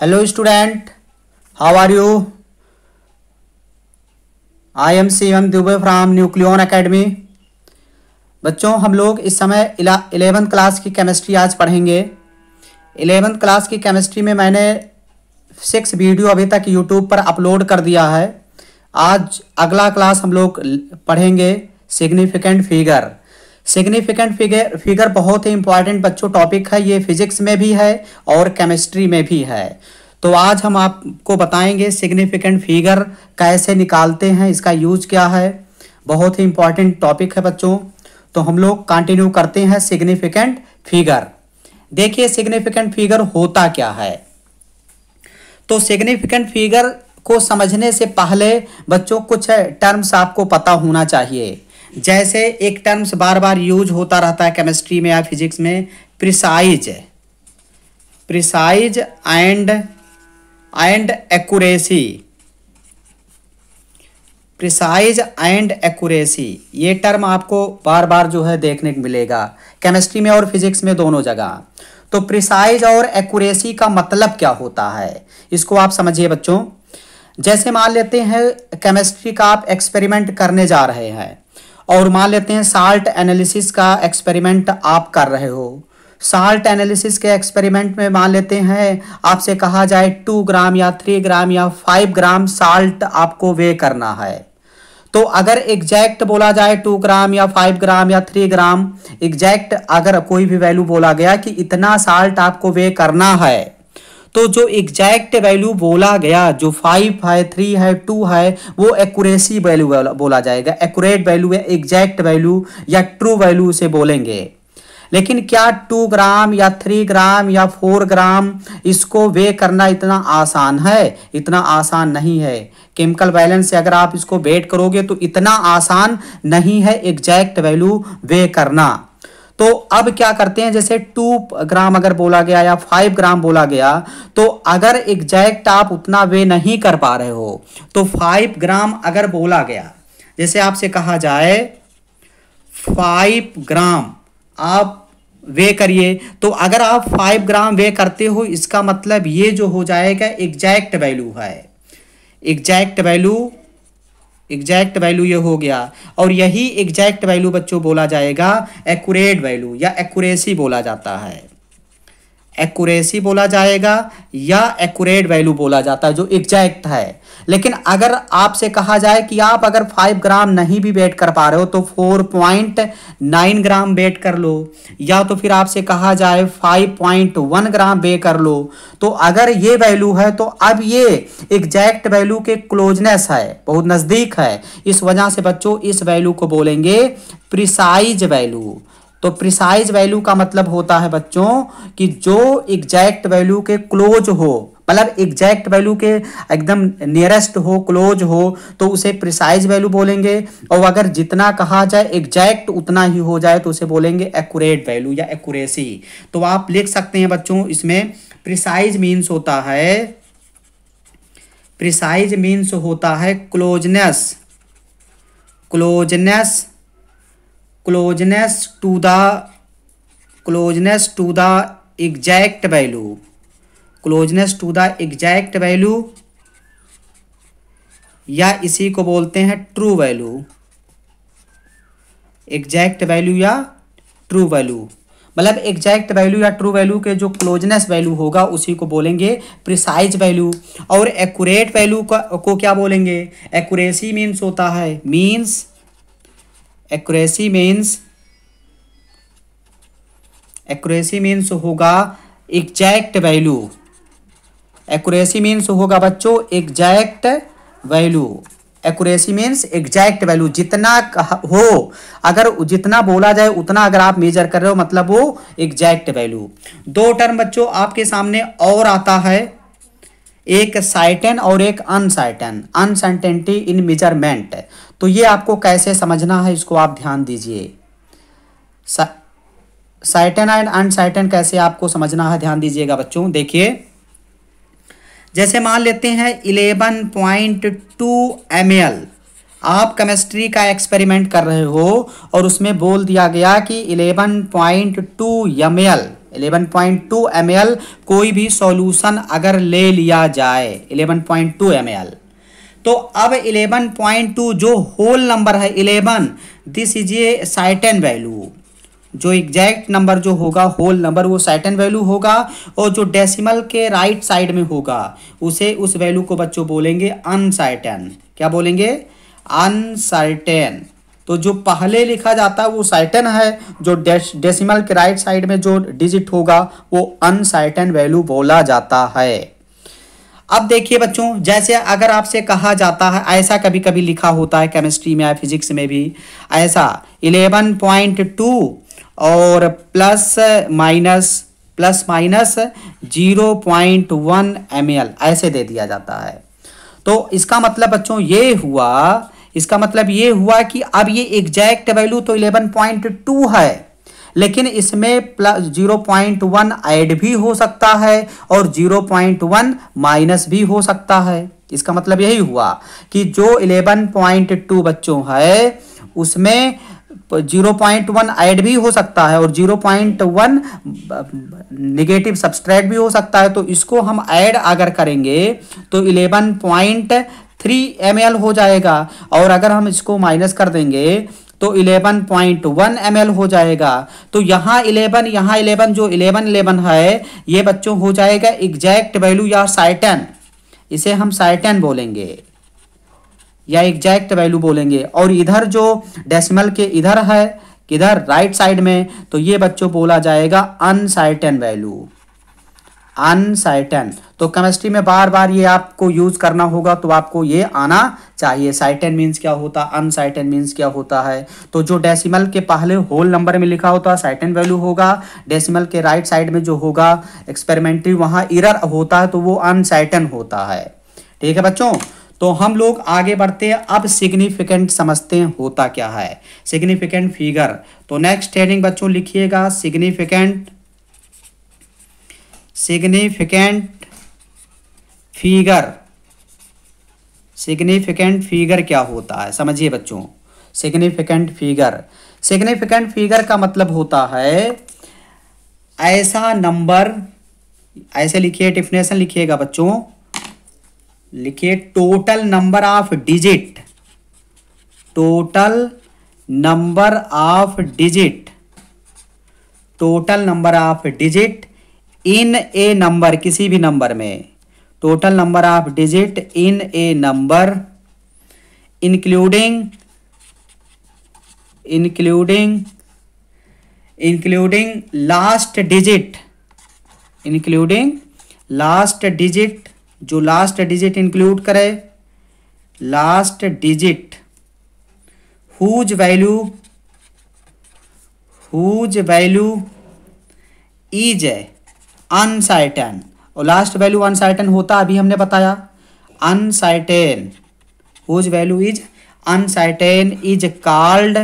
hello student how are you I am C M Dubey from Nucleon Academy बच्चों हम लोग इस समय इलेवंथ क्लास की केमिस्ट्री आज पढ़ेंगे इलेवंथ क्लास की केमिस्ट्री में मैंने सिक्स वीडियो अभी तक यूट्यूब पर अपलोड कर दिया है आज अगला क्लास हम लोग पढ़ेंगे significant figure significant figure figure बहुत ही इंपॉर्टेंट बच्चों टॉपिक है ये फिजिक्स में भी है और केमिस्ट्री में भी है तो आज हम आपको बताएंगे सिग्निफिकेंट फिगर कैसे निकालते हैं इसका यूज क्या है बहुत ही इंपॉर्टेंट टॉपिक है बच्चों तो हम लोग कंटिन्यू करते हैं सिग्निफिकेंट फिगर देखिए सिग्निफिकेंट फिगर होता क्या है तो सिग्निफिकेंट फिगर को समझने से पहले बच्चों कुछ टर्म्स आपको पता होना चाहिए जैसे एक टर्म्स बार बार यूज होता रहता है केमिस्ट्री में या फिजिक्स में precise precise and and accuracy precise and accuracy ये टर्म आपको बार बार जो है देखने को मिलेगा केमिस्ट्री में और फिजिक्स में दोनों जगह तो प्रिसाइज और एक्यूरेसी का मतलब क्या होता है इसको आप समझिए बच्चों जैसे मान लेते हैं केमिस्ट्री का आप एक्सपेरिमेंट करने जा रहे हैं और मान लेते हैं साल्ट एनालिसिस का एक्सपेरिमेंट आप कर रहे हो साल्ट एनालिसिस के एक्सपेरिमेंट में मान लेते हैं आपसे कहा जाए टू ग्राम या थ्री ग्राम या फाइव ग्राम साल्ट आपको वे करना है तो अगर एग्जैक्ट बोला जाए टू ग्राम या फाइव ग्राम या थ्री ग्राम एग्जैक्ट अगर कोई भी वैल्यू बोला गया कि इतना साल्ट आपको वे करना है तो जो एग्जैक्ट वैल्यू बोला गया जो फाइव है थ्री है टू है वो एक्यूरेसी वैल्यू बोला जाएगा एक्यूरेट वैल्यू या एग्जैक्ट वैल्यू या ट्रू वैल्यू से बोलेंगे लेकिन क्या टू ग्राम या थ्री ग्राम या फोर ग्राम इसको वे करना इतना आसान है इतना आसान नहीं है केमिकल बैलेंस से अगर आप इसको वेट करोगे तो इतना आसान नहीं है एग्जैक्ट वैल्यू वे करना तो अब क्या करते हैं जैसे टू ग्राम अगर बोला गया या फाइव ग्राम बोला गया तो अगर एग्जैक्ट आप उतना वे नहीं कर पा रहे हो तो फाइव ग्राम अगर बोला गया जैसे आपसे कहा जाए फाइव ग्राम आप वे करिए तो अगर आप फाइव ग्राम वे करते हो इसका मतलब ये जो हो जाएगा एग्जैक्ट वैल्यू है एग्जैक्ट वैल्यू एग्जैक्ट वैल्यू ये हो गया और यही एग्जैक्ट वैल्यू बच्चों बोला जाएगा एक्यूरेट वैल्यू या एक्यूरेसी बोला जाता है एक्यूरेसी बोला जाएगा या एक्यूरेट वैल्यू बोला जाता है जो एग्जैक्ट है लेकिन अगर आपसे कहा जाए कि आप अगर फाइव ग्राम नहीं भी वेट कर पा रहे हो तो four point nine gram weight कर लो या तो फिर आपसे कहा जाए five point one gram weigh कर लो तो अगर ये वैल्यू है तो अब ये एग्जैक्ट वैल्यू के क्लोजनेस है बहुत नज़दीक है इस वजह से बच्चों इस वैल्यू को बोलेंगे प्रिसाइज वैल्यू तो प्रिसाइज वैल्यू का मतलब होता है बच्चों कि जो एग्जैक्ट वैल्यू के क्लोज हो मतलब एग्जैक्ट वैल्यू के एकदम नियरेस्ट हो क्लोज हो तो उसे प्रिसाइज वैल्यू बोलेंगे और अगर जितना कहा जाए एग्जैक्ट उतना ही हो जाए तो उसे बोलेंगे एक्यूरेट वैल्यू या एक्यूरेसी तो आप लिख सकते हैं बच्चों इसमें प्रिसाइज मीन्स होता है प्रिसाइज मीन्स होता है closeness closeness closeness to the closeness to the exact value closeness to the exact value या इसी को बोलते हैं ट्रू वैल्यू एग्जैक्ट वैल्यू या ट्रू वैल्यू मतलब एग्जैक्ट वैल्यू या ट्रू वैल्यू के जो क्लोजनेस वैल्यू होगा उसी को बोलेंगे प्रिसाइज वैल्यू और एक्यूरेट वैल्यू को क्या बोलेंगे एक्यूरेसी मीन्स होता है means accuracy means accuracy means होगा एग्जैक्ट वैल्यू एक्यूरेसी मीन्स होगा बच्चों exact value accuracy means exact value जितना हो अगर जितना बोला जाए उतना अगर आप मेजर कर रहे हो मतलब वो एग्जैक्ट वैल्यू दो टर्म बच्चों आपके सामने और आता है एक साइटन और एक अनसाइटन अनसर्टेनिटी इन मेजरमेंट तो ये आपको कैसे समझना है इसको आप ध्यान दीजिए साइटन एंड अनसाइटन कैसे आपको समझना है ध्यान दीजिएगा बच्चों देखिए जैसे मान लेते हैं इलेवन पॉइंट टू एम आप केमिस्ट्री का एक्सपेरिमेंट कर रहे हो और उसमें बोल दिया गया कि eleven point two M L eleven point two M L कोई भी सॉल्यूशन अगर ले लिया जाए eleven point two M L तो अब 11.2 जो होल नंबर है 11 this is a certain value जो एग्जैक्ट नंबर जो होगा होल नंबर वो साइटन वैल्यू होगा और जो डेसिमल के राइट साइड में होगा उसे उस वैल्यू को बच्चों बोलेंगे अनसाइटन क्या बोलेंगे अनसाइटेन तो जो पहले लिखा जाता है वो साइटन है जो डेसिमल के राइट साइड में जो डिजिट होगा वो अनसाइटन वैल्यू बोला जाता है अब देखिए बच्चों जैसे अगर आपसे कहा जाता है ऐसा कभी कभी लिखा होता है केमिस्ट्री में या फिजिक्स में भी ऐसा 11.2 और plus minus plus minus 0.1 L ऐसे दे दिया जाता है तो इसका मतलब बच्चों ये हुआ इसका मतलब ये हुआ कि अब ये एग्जैक्ट वैल्यू तो 11.2 है लेकिन इसमें plus zero point one add भी हो सकता है और जीरो पॉइंट वन माइनस भी हो सकता है इसका मतलब यही हुआ कि जो इलेवन पॉइंट टू बच्चों है उसमें जीरो पॉइंट वन ऐड भी हो सकता है और zero point one negative subtract भी हो सकता है तो इसको हम ऐड अगर करेंगे तो इलेवन पॉइंट थ्री एम हो जाएगा और अगर हम इसको माइनस कर देंगे तो 11.1 पॉइंट हो जाएगा तो यहाँ 11 यहाँ 11 जो 11 11 है ये बच्चों हो जाएगा एग्जैक्ट वैल्यू या साइटन इसे हम साइटन बोलेंगे या एग्जैक्ट वैल्यू बोलेंगे और इधर जो डेसिमल के इधर है किधर राइट साइड में तो ये बच्चों बोला जाएगा अनसाइटन वैल्यू अनसाइटन तो केमिस्ट्री में बार बार ये आपको यूज करना होगा तो आपको ये आना चाहिए साइटन मीन्स क्या होता है अनसाइटन मीन्स क्या होता है तो जो डेसिमल के पहले होल नंबर में लिखा होता है साइटन वैल्यू होगा डेसिमल के राइट right साइड में जो होगा एक्सपेरिमेंट्री वहां इरर होता है तो वो अनसाइटन होता है ठीक है बच्चों तो हम लोग आगे बढ़ते हैं अब सिग्निफिकेंट समझते हैं होता क्या है सिग्निफिकेंट फिगर तो नेक्स्ट ट्रेनिंग बच्चों लिखिएगा significant significant figure significant figure क्या होता है समझिए बच्चों सिग्निफिकेंट फिगर सिग्निफिकेंट फिगर का मतलब होता है ऐसा नंबर ऐसे लिखिए डिफिनेशन लिखिएगा बच्चों लिखिए total number of digit total number of digit total number of digit in a number किसी भी नंबर में total number of digit in a number including including including last digit including last digit जो last digit include करे last digit whose value whose value is है uncertain और last value अनसाइटन होता अभी हमने बताया uncertain whose value is uncertain is called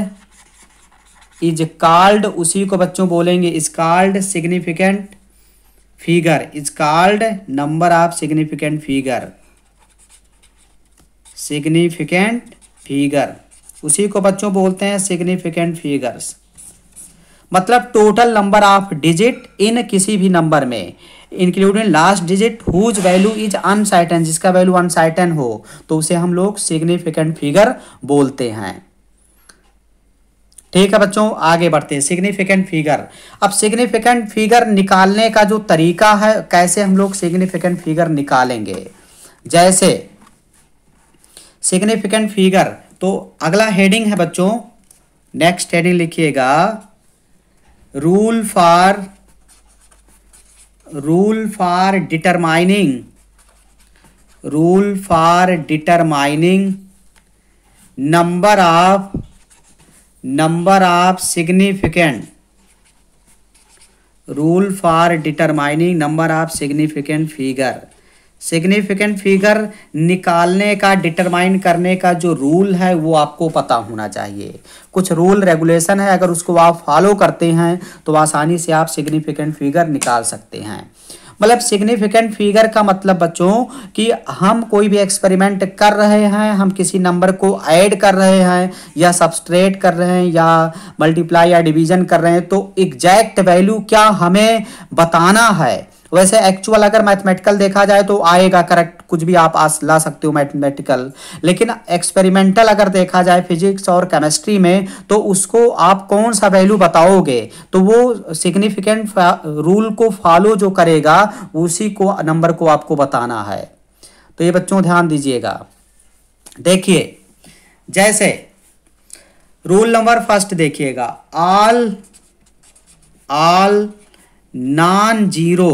is called उसी को बच्चों बोलेंगे is called significant figure is called number of significant figure significant figure उसी को बच्चों बोलते हैं सिग्निफिकेंट फिगर्स मतलब total number of digit in किसी भी नंबर में including last digit whose value is uncertain जिसका वैल्यू अनसाइटन हो तो उसे हम लोग सिग्निफिकेंट फिगर बोलते हैं ठीक है बच्चों आगे बढ़ते हैं सिग्निफिकेंट फिगर अब सिग्निफिकेंट फिगर निकालने का जो तरीका है कैसे हम लोग सिग्निफिकेंट फिगर निकालेंगे जैसे सिग्निफिकेंट फिगर तो अगला हेडिंग है बच्चों नेक्स्ट हेडिंग लिखिएगा rule for rule for determining rule for determining number of number of significant rule for determining number of significant figure significant figure निकालने का डिटरमाइन करने का जो रूल है वो आपको पता होना चाहिए कुछ रूल रेगुलेशन है अगर उसको आप फॉलो करते हैं तो आसानी से आप सिग्निफिकेंट फिगर निकाल सकते हैं मतलब सिग्निफिकेंट फिगर का मतलब बच्चों कि हम कोई भी एक्सपेरिमेंट कर रहे हैं हम किसी नंबर को ऐड कर रहे हैं या सबस्ट्रेट कर रहे हैं या मल्टीप्लाई या डिवीजन कर रहे हैं तो एग्जैक्ट वैल्यू क्या हमें बताना है वैसे एक्चुअल अगर मैथमेटिकल देखा जाए तो आएगा करेक्ट कुछ भी आप आस ला सकते हो मैथमेटिकल लेकिन एक्सपेरिमेंटल अगर देखा जाए फिजिक्स और केमिस्ट्री में तो उसको आप कौन सा वैल्यू बताओगे तो वो सिग्निफिकेंट रूल को फॉलो जो करेगा उसी को नंबर को आपको बताना है तो ये बच्चों ध्यान दीजिएगा देखिए जैसे रूल नंबर फर्स्ट देखिएगा all all non zero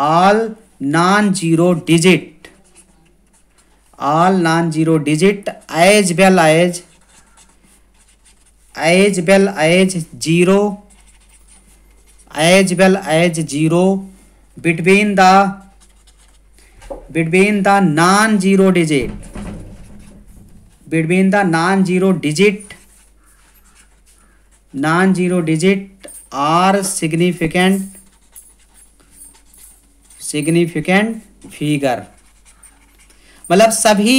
all non zero digit all non zero digit as well as as well as zero as well as zero between the between the non zero digit between the non zero digit non zero digit are significant significant figure मतलब सभी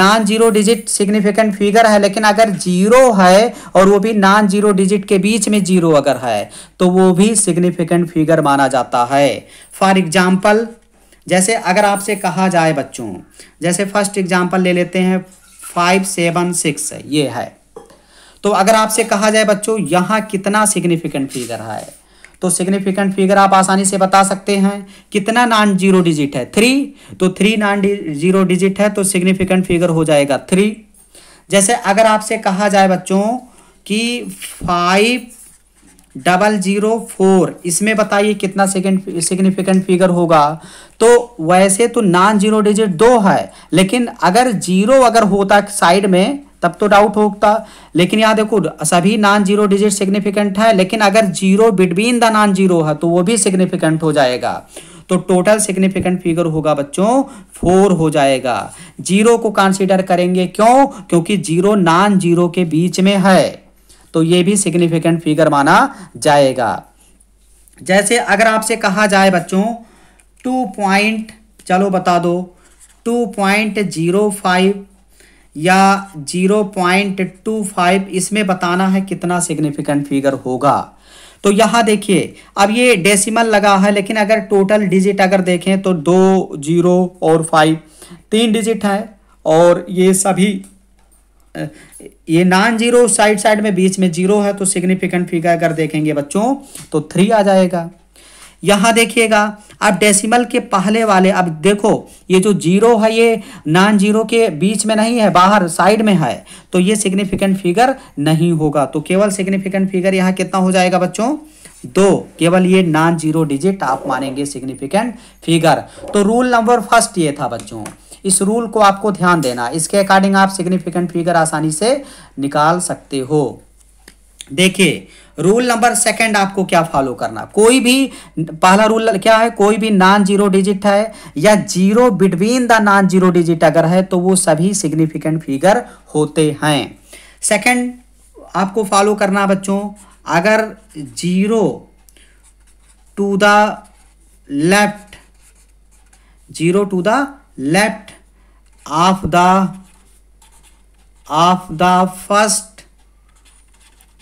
non zero digit significant figure है लेकिन अगर zero है और वो भी non zero digit के बीच में जीरो अगर है तो वो भी सिग्निफिकेंट फिगर माना जाता है फॉर एग्जाम्पल जैसे अगर आपसे कहा जाए बच्चों जैसे फर्स्ट एग्जाम्पल ले लेते हैं फाइव सेवन सिक्स ये है तो अगर आपसे कहा जाए बच्चों यहाँ कितना सिग्निफिकेंट फिगर है तो सिग्निफिकेंट फिगर आप आसानी से बता सकते हैं कितना नॉन जीरो डिजिट है थ्री तो थ्री नॉन जीरो डिजिट है तो सिग्निफिकेंट फिगर हो जाएगा थ्री जैसे अगर आपसे कहा जाए बच्चों कि फाइव डबल जीरो फोर इसमें बताइए कितना सेकेंड सिग्निफिकेंट फिगर होगा तो वैसे तो नॉन जीरो डिजिट दो है लेकिन अगर जीरो अगर होता साइड में तब तो डाउट होता लेकिन यहाँ देखो सभी नॉन जीरो डिजिट सिग्निफिकेंट है लेकिन अगर zero between the non zero है तो वो भी सिग्निफिकेंट हो जाएगा तो टोटल सिग्निफिकेंट फिगर होगा बच्चों फोर हो जाएगा जीरो को कंसीडर करेंगे क्यों क्योंकि जीरो नॉन जीरो के बीच में है तो ये भी सिग्निफिकेंट फिगर माना जाएगा जैसे अगर आपसे कहा जाए बच्चों टू पॉइंट चलो बता दो टू पॉइंट जीरो फाइव या 0.25 इसमें बताना है कितना सिग्निफिकेंट फिगर होगा तो यहाँ देखिए अब ये डेसिमल लगा है लेकिन अगर टोटल डिजिट अगर देखें तो दो जीरो और फाइव तीन डिजिट है और ये सभी ये नॉन जीरो साइड साइड में बीच में जीरो है तो सिग्निफिकेंट फिगर अगर देखेंगे बच्चों तो थ्री आ जाएगा यहाँ देखिएगा अब डेसिमल के पहले वाले अब देखो ये जो जीरो है ये नॉन जीरो के बीच में नहीं है बाहर साइड में है तो ये सिग्निफिकेंट फिगर नहीं होगा तो केवल सिग्निफिकेंट फिगर यहाँ कितना हो जाएगा बच्चों दो केवल ये नॉन जीरो डिजिट आप मानेंगे सिग्निफिकेंट फिगर तो रूल नंबर फर्स्ट ये था बच्चों इस रूल को आपको ध्यान देना इसके अकॉर्डिंग आप सिग्निफिकेंट फिगर आसानी से निकाल सकते हो देखिए रूल नंबर सेकंड आपको क्या फॉलो करना कोई भी पहला रूल क्या है कोई भी नॉन जीरो डिजिट है या zero between the non zero digit अगर है तो वो सभी सिग्निफिकेंट फिगर होते हैं सेकंड आपको फॉलो करना बच्चों अगर zero to the left zero to the left of the of the first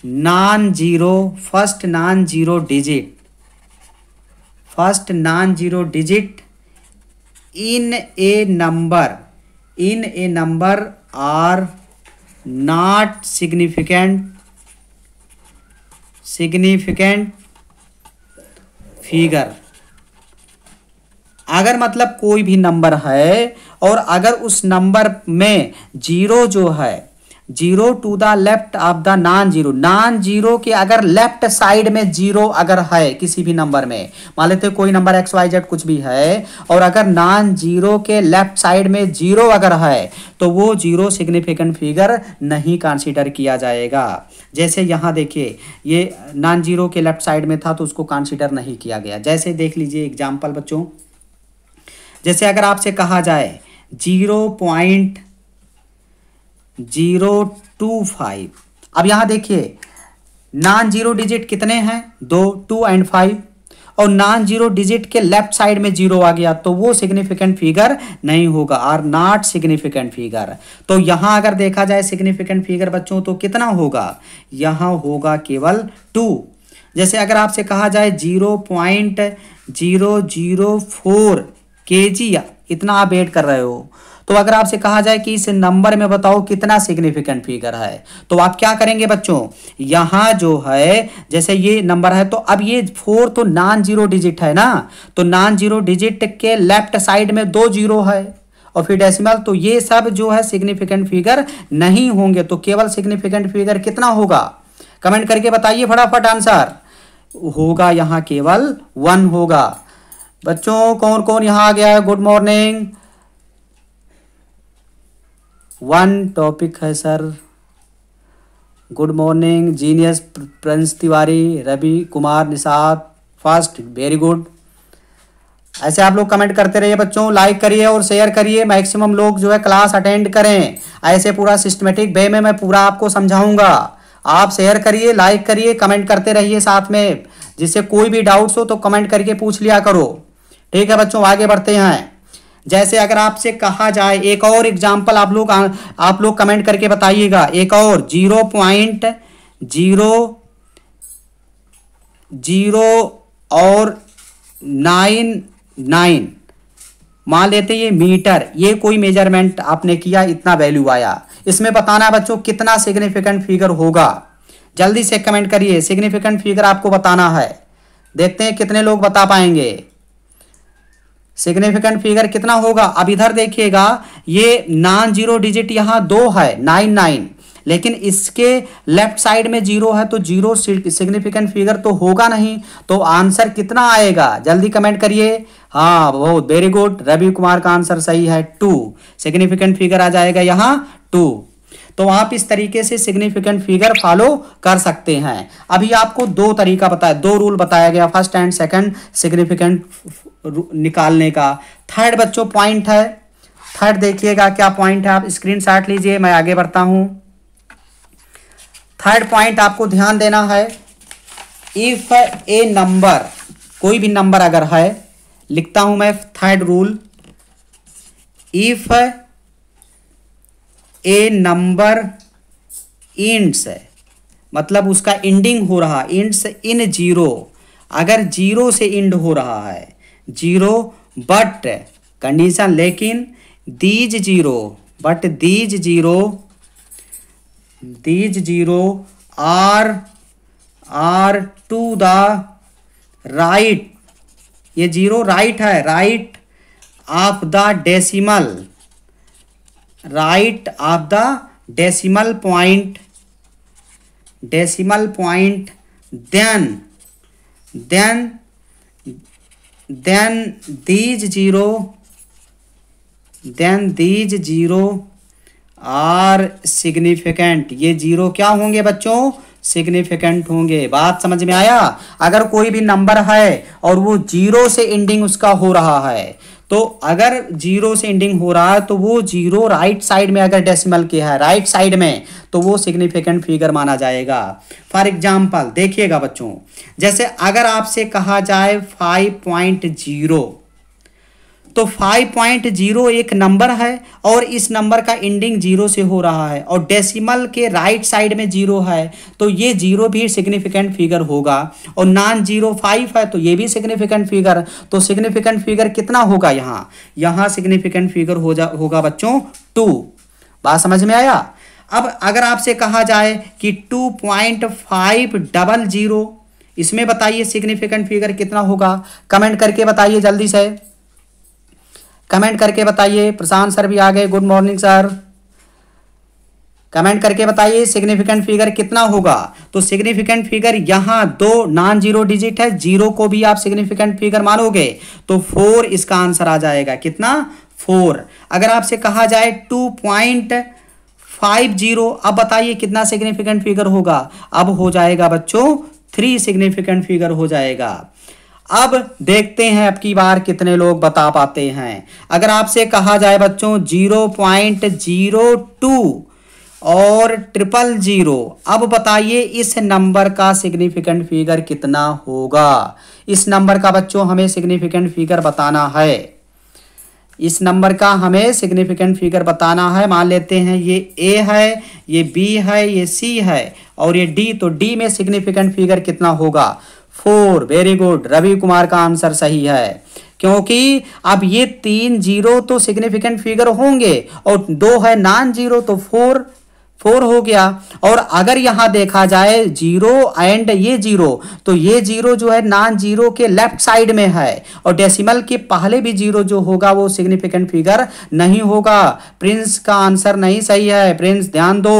non zero first non zero digit first non zero digit in a number in a number are not significant significant figure अगर मतलब कोई भी number है और अगर उस number में zero जो है zero to the left of the non zero non zero के अगर लेफ्ट साइड में जीरो अगर है किसी भी नंबर में मान लेते कोई नंबर एक्स वाई जेड कुछ भी है और अगर नॉन जीरो के लेफ्ट साइड में जीरो अगर है तो वो जीरो सिग्निफिकेंट फिगर नहीं कंसीडर किया जाएगा जैसे यहां देखिए ये नॉन जीरो के लेफ्ट साइड में था तो उसको कंसीडर नहीं किया गया जैसे देख लीजिए एग्जाम्पल बच्चों जैसे अगर आपसे कहा जाए zero point zero two five अब यहाँ देखिए नॉन जीरो डिजिट कितने हैं दो टू एंड फाइव और नॉन जीरो डिजिट के लेफ्ट साइड में जीरो आ गया तो वो सिग्निफिकेंट फिगर नहीं होगा आर नॉट सिग्निफिकेंट फिगर तो यहां अगर देखा जाए सिग्निफिकेंट फिगर बच्चों तो कितना होगा यहां होगा केवल टू जैसे अगर आपसे कहा जाए zero point zero zero four K G इतना आप एड कर रहे हो तो अगर आपसे कहा जाए कि इस नंबर में बताओ कितना सिग्निफिकेंट फिगर है तो आप क्या करेंगे बच्चों यहां जो है जैसे ये नंबर है तो अब ये फोर तो नॉन जीरो डिजिट है ना तो नॉन जीरो डिजिट के लेफ्ट साइड में दो जीरो है और फिर डेसिमल तो ये सब जो है सिग्निफिकेंट फिगर नहीं होंगे तो केवल सिग्निफिकेंट फिगर कितना होगा कमेंट करके बताइए फटाफट आंसर होगा यहां केवल वन होगा बच्चों कौन कौन यहां आ गया है गुड मॉर्निंग वन टॉपिक है sir good morning genius Prince Tiwari Ravi Kumar Nishad first very good ऐसे आप लोग कमेंट करते रहिए बच्चों लाइक करिए और शेयर करिए मैक्सिमम लोग जो है क्लास अटेंड करें ऐसे पूरा सिस्टमेटिक वे में मैं पूरा आपको समझाऊंगा आप शेयर करिए लाइक करिए कमेंट करते रहिए साथ में जिससे कोई भी डाउट्स हो तो कमेंट करके पूछ लिया करो ठीक है बच्चों आगे बढ़ते हैं जैसे अगर आपसे कहा जाए एक और एग्जाम्पल आप लोग आप लोग कमेंट करके बताइएगा एक और जीरो पॉइंट जीरो जीरो और नाइन नाइन मान लेते ये मीटर ये कोई मेजरमेंट आपने किया इतना वैल्यू आया इसमें बताना बच्चों कितना सिग्निफिकेंट फिगर होगा जल्दी से कमेंट करिए सिग्निफिकेंट फिगर आपको बताना है देखते हैं कितने लोग बता पाएंगे सिग्निफिकेंट फिगर कितना होगा अब इधर देखिएगा ये नॉन जीरो डिजिट यहां दो है नाइन नाइन लेकिन इसके लेफ्ट साइड में जीरो है तो जीरो सिग्निफिकेंट फिगर तो होगा नहीं तो आंसर कितना आएगा जल्दी कमेंट करिए हाँ बहुत वेरी गुड रवि कुमार का आंसर सही है टू सिग्निफिकेंट फिगर आ जाएगा यहाँ टू तो आप इस तरीके से सिग्निफिकेंट फिगर फॉलो कर सकते हैं अभी आपको दो तरीका बताया दो रूल बताया गया फर्स्ट एंड सेकंड सिग्निफिकेंट निकालने का थर्ड बच्चों पॉइंट है थर्ड देखिएगा क्या पॉइंट है आप स्क्रीन लीजिए मैं आगे बढ़ता हूं थर्ड पॉइंट आपको ध्यान देना है इफ ए नंबर कोई भी नंबर अगर है लिखता हूं मैं third rule if a number ends है मतलब उसका इंडिंग हो रहा इंट्स इन जीरो अगर जीरो से इंड हो रहा है जीरो बट कंडीशन लेकिन these zero but these zero these zero are are to the right ये जीरो राइट है right of the decimal right of the decimal point decimal point then then then these zero then these zero are significant ये zero क्या होंगे बच्चों significant होंगे बात समझ में आया अगर कोई भी नंबर है और वो जीरो से एंडिंग उसका हो रहा है तो अगर जीरो से एंडिंग हो रहा है तो वो जीरो राइट साइड में अगर डेसिमल के है राइट साइड में तो वो सिग्निफिकेंट फिगर माना जाएगा फॉर एग्जाम्पल देखिएगा बच्चों जैसे अगर आपसे कहा जाए फाइव पॉइंट जीरो तो 5.0 एक नंबर है और इस नंबर का एंडिंग जीरो से हो रहा है और डेसिमल के राइट साइड में जीरो है तो ये जीरो भी सिग्निफिकेंट फिगर होगा और नॉन जीरो फाइव है तो ये भी सिग्निफिकेंट फिगर तो सिग्निफिकेंट फिगर कितना होगा यहाँ यहाँ सिग्निफिकेंट फिगर हो जा होगा बच्चों टू बात समझ में आया अब अगर आपसे कहा जाए कि two point five double zero इसमें बताइए सिग्निफिकेंट फिगर कितना होगा कमेंट करके बताइए जल्दी से कमेंट करके बताइए प्रशांत सर भी आ गए गुड मॉर्निंग सर कमेंट करके बताइए सिग्निफिकेंट फिगर कितना होगा तो सिग्निफिकेंट फिगर यहां दो नॉन जीरो डिजिट है जीरो को भी आप सिग्निफिकेंट फिगर मानोगे तो फोर इसका आंसर आ जाएगा कितना फोर अगर आपसे कहा जाए टू पॉइंट फाइव जीरो अब बताइए कितना सिग्निफिकेंट फिगर होगा अब हो जाएगा बच्चों थ्री सिग्निफिकेंट फिगर हो जाएगा अब देखते हैं अब की बार कितने लोग बता पाते हैं अगर आपसे कहा जाए बच्चों जीरो पॉइंट जीरो टू और ट्रिपल जीरो अब बताइए इस नंबर का सिग्निफिकेंट फिगर कितना होगा इस नंबर का बच्चों हमें सिग्निफिकेंट फिगर बताना है इस नंबर का हमें सिग्निफिकेंट फिगर बताना है मान लेते हैं ये ए है ये बी है ये सी है और ये डी तो डी में सिग्निफिकेंट फिगर कितना होगा four very good Ravi Kumar का आंसर सही है क्योंकि अब ये तीन जीरो तो सिग्निफिकेंट फिगर होंगे और दो है नॉन जीरो तो फोर फोर हो गया और अगर यहां देखा जाए जीरो एंड ये जीरो तो ये जीरो जो है नॉन जीरो के लेफ्ट साइड में है और डेसिमल के पहले भी जीरो जो होगा वो सिग्निफिकेंट फिगर नहीं होगा प्रिंस का आंसर नहीं सही है प्रिंस ध्यान दो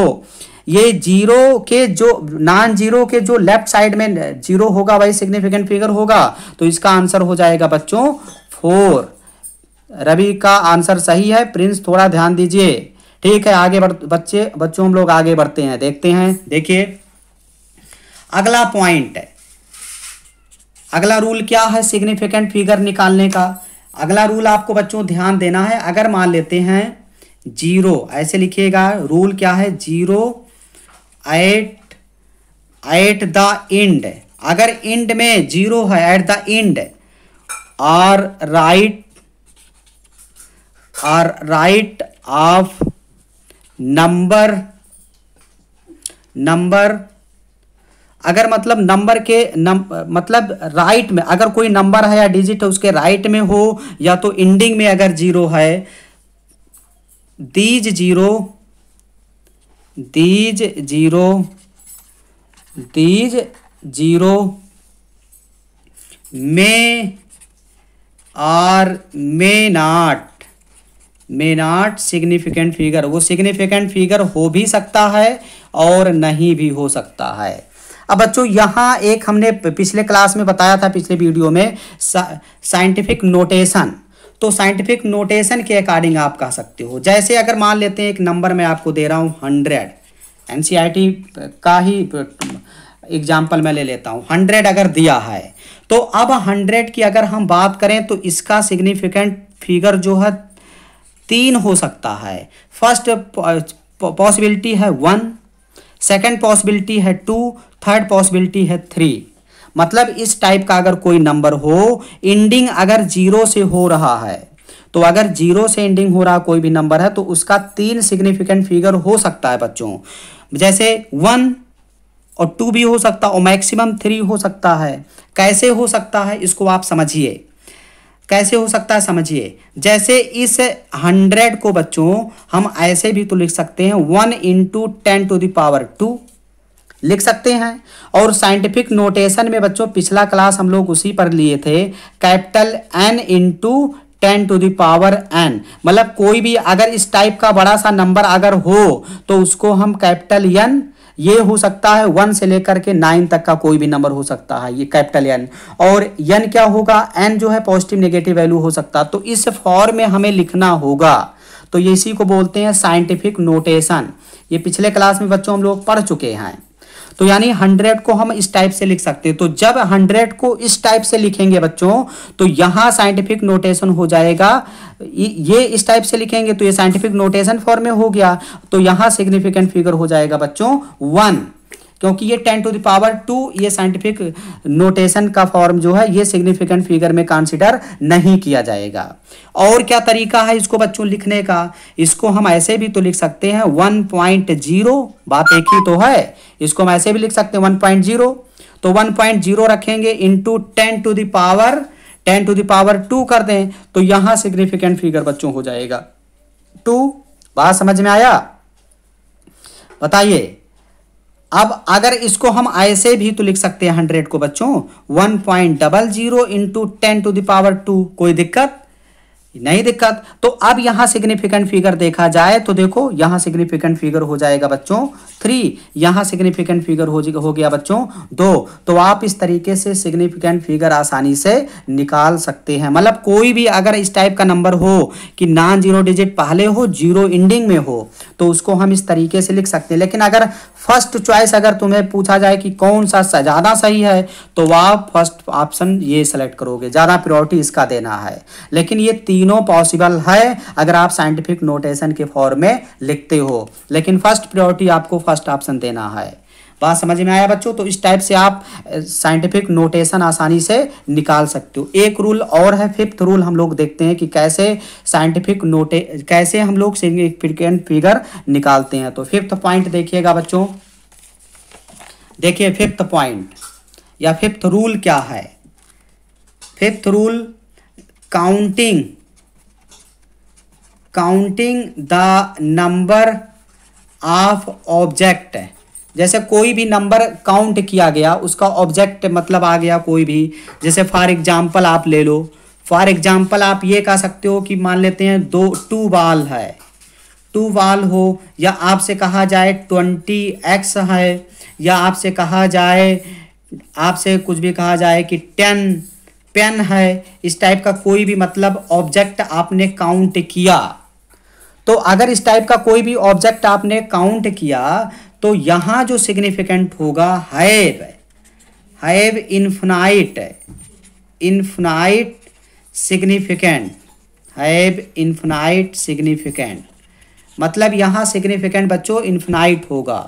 ये जीरो के जो नॉन जीरो के जो लेफ्ट साइड में जीरो होगा भाई सिग्निफिकेंट फिगर होगा तो इसका आंसर हो जाएगा बच्चों फोर रवि का आंसर सही है प्रिंस थोड़ा ध्यान दीजिए ठीक है आगे बढ़ बच्चे बच्चों हम लोग आगे बढ़ते हैं देखते हैं देखिए अगला पॉइंट अगला रूल क्या है सिग्निफिकेंट फिगर निकालने का अगला रूल आपको बच्चों ध्यान देना है अगर मान लेते हैं जीरो ऐसे लिखिएगा रूल क्या है zero at at the end अगर इंड में जीरो है at the end are right are right of number number अगर मतलब नंबर के नम, मतलब राइट में अगर कोई नंबर है या डिजिट है उसके राइट में हो या तो एंडिंग में अगर जीरो है these zero these zero these zero may are may not may not significant figure वो सिग्निफिकेंट फिगर हो भी सकता है और नहीं भी हो सकता है अब बच्चों यहाँ एक हमने पिछले क्लास में बताया था पिछले वीडियो में साइंटिफिक नोटेशन तो साइंटिफिक नोटेशन के अकॉर्डिंग आप कह सकते हो जैसे अगर मान लेते हैं एक नंबर मैं आपको दे रहा हूँ हंड्रेड एन e का ही एग्जाम्पल मैं ले लेता हूँ हंड्रेड अगर दिया है तो अब हंड्रेड की अगर हम बात करें तो इसका सिग्निफिकेंट फिगर जो है तीन हो सकता है फर्स्ट पॉसिबिलिटी है वन सेकंड पॉसिबिलिटी है टू थर्ड पॉसिबिलिटी है थ्री मतलब इस टाइप का अगर कोई नंबर हो एंडिंग अगर जीरो से हो रहा है तो अगर जीरो से एंडिंग हो रहा कोई भी नंबर है तो उसका तीन सिग्निफिकेंट फिगर हो सकता है बच्चों जैसे वन और टू भी हो सकता और मैक्सिमम थ्री हो सकता है कैसे हो सकता है इसको आप समझिए कैसे हो सकता है समझिए जैसे इस हंड्रेड को बच्चों हम ऐसे भी तो लिख सकते हैं one into ten to the power two लिख सकते हैं और साइंटिफिक नोटेशन में बच्चों पिछला क्लास हम लोग उसी पर लिए थे capital N into ten to the power N मतलब कोई भी अगर इस टाइप का बड़ा सा नंबर अगर हो तो उसको हम कैपिटल एन ये हो सकता है वन से लेकर के नाइन तक का कोई भी नंबर हो सकता है ये कैपिटल एन और एन क्या होगा एन जो है पॉजिटिव नेगेटिव वैल्यू हो सकता है तो इस फॉर्म में हमें लिखना होगा तो ये इसी को बोलते हैं साइंटिफिक नोटेशन ये पिछले क्लास में बच्चों हम लोग पढ़ चुके हैं तो यानी हंड्रेड को हम इस टाइप से लिख सकते हैं तो जब हंड्रेड को इस टाइप से लिखेंगे बच्चों तो यहां साइंटिफिक नोटेशन हो जाएगा ये इस टाइप से लिखेंगे तो ये साइंटिफिक नोटेशन फॉर्म में हो गया तो यहां सिग्निफिकेंट फिगर हो जाएगा बच्चों वन क्योंकि ये टेन टू दावर टू ये साइंटिफिक नोटेशन का फॉर्म जो है ये सिग्निफिकेंट फिगर में कंसिडर नहीं किया जाएगा और क्या तरीका है इसको बच्चों लिखने का इसको हम ऐसे भी तो लिख सकते हैं वन पॉइंट जीरो बात एक ही तो है इसको हम ऐसे भी लिख सकते हैं वन पॉइंट जीरो तो वन पॉइंट जीरो रखेंगे into ten to the power ten to the power two कर दें तो यहां सिग्निफिकेंट फिगर बच्चों हो जाएगा टू बात समझ में आया बताइए अब अगर इसको हम ऐसे भी तो लिख सकते हैं हंड्रेड को बच्चों one point double zero into ten to the power two कोई दिक्कत नहीं दिक्कत तो अब यहां सिग्निफिकेंट फिगर देखा जाए तो देखो यहां सिग्निफिकेंट फिगर हो जाएगा बच्चों थ्री यहां सिग्निफिकेंट फिगर हो, हो गया बच्चों दो तो आप इस तरीके से सिग्निफिकेंट फिगर आसानी से निकाल सकते हैं मतलब कोई भी अगर इस टाइप का नंबर हो कि नॉन जीरो डिजिट पहले हो जीरो इंडिंग में हो तो उसको हम इस तरीके से लिख सकते हैं लेकिन अगर फर्स्ट चॉइस अगर तुम्हें पूछा जाए कि कौन सा ज़्यादा सही है तो वह फर्स्ट ऑप्शन ये सिलेक्ट करोगे ज़्यादा प्रियोरिटी इसका देना है लेकिन ये तीनों पॉसिबल है अगर आप साइंटिफिक नोटेशन के फॉर्म में लिखते हो लेकिन फर्स्ट प्रियोरिटी आपको फर्स्ट ऑप्शन देना है बात समझ में आया बच्चों तो इस टाइप से आप साइंटिफिक नोटेशन आसानी से निकाल सकते हो एक रूल और है फिफ्थ रूल हम लोग देखते हैं कि कैसे साइंटिफिक नोटे कैसे हम लोग सिग्निफिकेंट फिगर निकालते हैं तो फिफ्थ पॉइंट देखिएगा बच्चों देखिए फिफ्थ पॉइंट या फिफ्थ रूल क्या है fifth rule counting counting the number of object जैसे कोई भी नंबर काउंट किया गया उसका ऑब्जेक्ट मतलब आ गया कोई भी जैसे फॉर एग्जाम्पल आप ले लो फॉर एग्जाम्पल आप ये कह सकते हो कि मान लेते हैं दो टू बाल है टू बाल हो या आपसे कहा जाए ट्वेंटी एक्स है या आपसे कहा जाए आपसे कुछ भी कहा जाए कि टेन पेन है इस टाइप का कोई भी मतलब ऑब्जेक्ट आपने काउंट किया तो अगर इस टाइप का कोई भी ऑब्जेक्ट आपने काउंट किया तो यहां जो सिग्निफिकेंट होगा हैव है have infinite infinite significant have infinite significant मतलब यहाँ सिग्निफिकेंट बच्चों इन्फनाइट होगा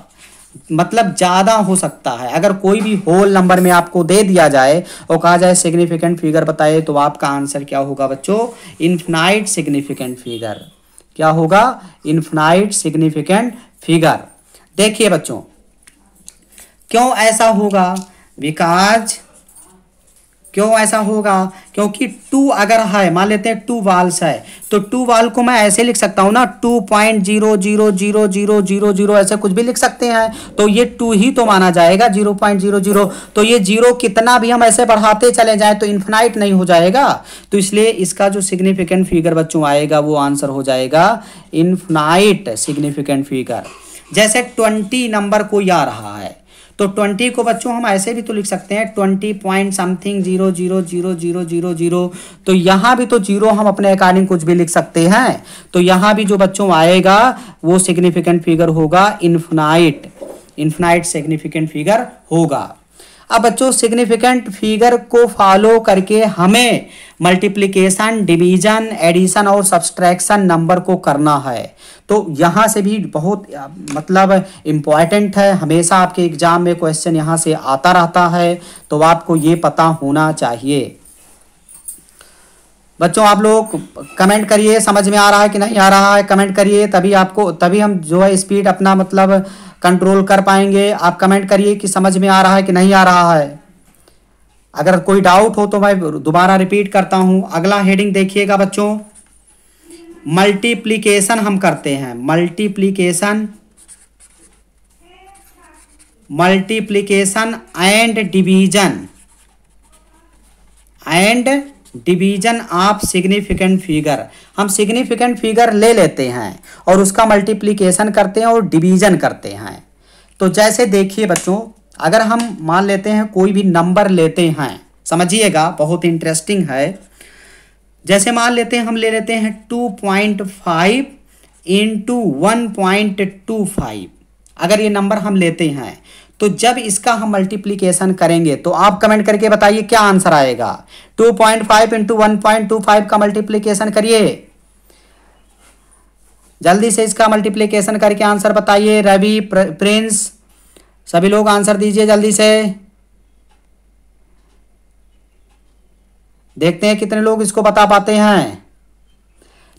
मतलब ज़्यादा हो सकता है अगर कोई भी होल नंबर में आपको दे दिया जाए और कहा जाए सिग्निफिकेंट फिगर बताइए तो आपका आंसर क्या होगा बच्चों इन्फनाइट सिग्निफिकेंट फिगर क्या होगा इन्फनाइट सिग्निफिकेंट फिगर देखिए बच्चों क्यों ऐसा होगा विकास क्यों ऐसा होगा क्योंकि टू अगर है मान लेते हैं टू वाल्स है तो टू वाल को मैं ऐसे लिख सकता हूं ना two point zero zero zero zero zero zero ऐसे कुछ भी लिख सकते हैं तो ये टू ही तो माना जाएगा जीरो पॉइंट जीरो जीरो तो ये जीरो कितना भी हम ऐसे बढ़ाते चले जाए तो इन्फिनाइट नहीं हो जाएगा तो इसलिए इसका जो सिग्निफिकेंट फिगर बच्चों आएगा वो आंसर हो जाएगा इन्फिनाइट सिग्निफिकेंट फिगर जैसे ट्वेंटी नंबर कोई आ रहा है तो ट्वेंटी को बच्चों हम ऐसे भी तो लिख सकते हैं twenty point something zero zero zero zero zero zero तो यहां भी तो जीरो हम अपने अकॉर्डिंग कुछ भी लिख सकते हैं तो यहाँ भी जो बच्चों आएगा वो सिग्निफिकेंट फिगर होगा इन्फनाइट इन्फनाइट सिग्निफिकेंट फिगर होगा अब बच्चों सिग्निफिकेंट फिगर को फॉलो करके हमें मल्टीप्लीकेशन डिवीजन एडिशन और सब्सट्रैक्शन नंबर को करना है तो यहाँ से भी बहुत मतलब इम्पॉर्टेंट है हमेशा आपके एग्जाम में क्वेश्चन यहाँ से आता रहता है तो आपको ये पता होना चाहिए बच्चों आप लोग कमेंट करिए समझ में आ रहा है कि नहीं आ रहा है कमेंट करिए तभी आपको तभी हम जो है स्पीड अपना मतलब कंट्रोल कर पाएंगे आप कमेंट करिए कि समझ में आ रहा है कि नहीं आ रहा है अगर कोई डाउट हो तो मैं दोबारा रिपीट करता हूं अगला हेडिंग देखिएगा बच्चों मल्टीप्लीकेशन हम करते हैं multiplication multiplication and division and division of significant figure हम सिग्निफिकेंट फिगर ले लेते हैं और उसका मल्टीप्लीकेशन करते हैं और डिवीजन करते हैं तो जैसे देखिए बच्चों अगर हम मान लेते हैं कोई भी नंबर लेते हैं समझिएगा बहुत इंटरेस्टिंग है जैसे मान लेते हैं हम ले लेते हैं two point five into one point two five अगर ये नंबर हम लेते हैं तो जब इसका हम मल्टीप्लीकेशन करेंगे तो आप कमेंट करके बताइए क्या आंसर आएगा 2.5 पॉइंट फाइव इंटू वन का मल्टीप्लीकेशन करिए जल्दी से इसका मल्टीप्लीकेशन करके आंसर बताइए रवि प्रिंस सभी लोग आंसर दीजिए जल्दी से देखते हैं कितने लोग इसको बता पाते हैं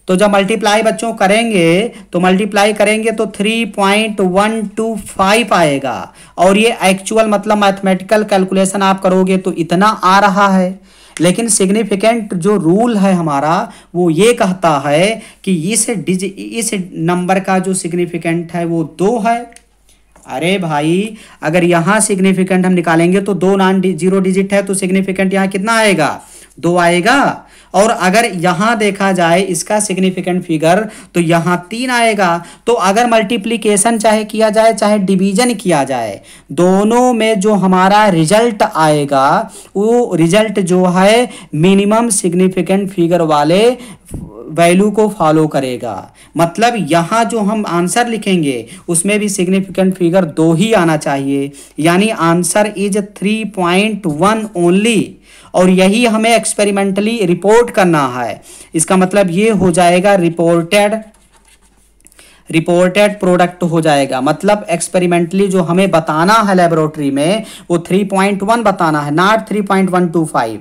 तो जब मल्टीप्लाई बच्चों करेंगे तो मल्टीप्लाई करेंगे तो 3.125 आएगा और ये एक्चुअल मतलब मैथमेटिकल कैलकुलेशन आप करोगे तो इतना आ रहा है लेकिन सिग्निफिकेंट जो रूल है हमारा वो ये कहता है कि इस डिज इस नंबर का जो सिग्निफिकेंट है वो दो है अरे भाई अगर यहाँ सिग्निफिकेंट हम निकालेंगे तो दो नॉन जीरो डिजिट है तो सिग्निफिकेंट यहाँ कितना आएगा दो आएगा और अगर यहाँ देखा जाए इसका सिग्निफिकेंट फिगर तो यहाँ तीन आएगा तो अगर मल्टीप्लीकेशन चाहे किया जाए चाहे डिवीजन किया जाए दोनों में जो हमारा रिजल्ट आएगा वो रिजल्ट जो है मिनिमम सिग्निफिकेंट फिगर वाले वैल्यू को फॉलो करेगा मतलब यहाँ जो हम आंसर लिखेंगे उसमें भी सिग्निफिकेंट फिगर दो ही आना चाहिए यानी answer is three point one only और यही हमें एक्सपेरिमेंटली रिपोर्ट करना है इसका मतलब ये हो जाएगा रिपोर्टेड रिपोर्टेड प्रोडक्ट हो जाएगा मतलब एक्सपेरिमेंटली जो हमें बताना है लेबोरेटरी में वो 3.1 बताना है नॉट 3.125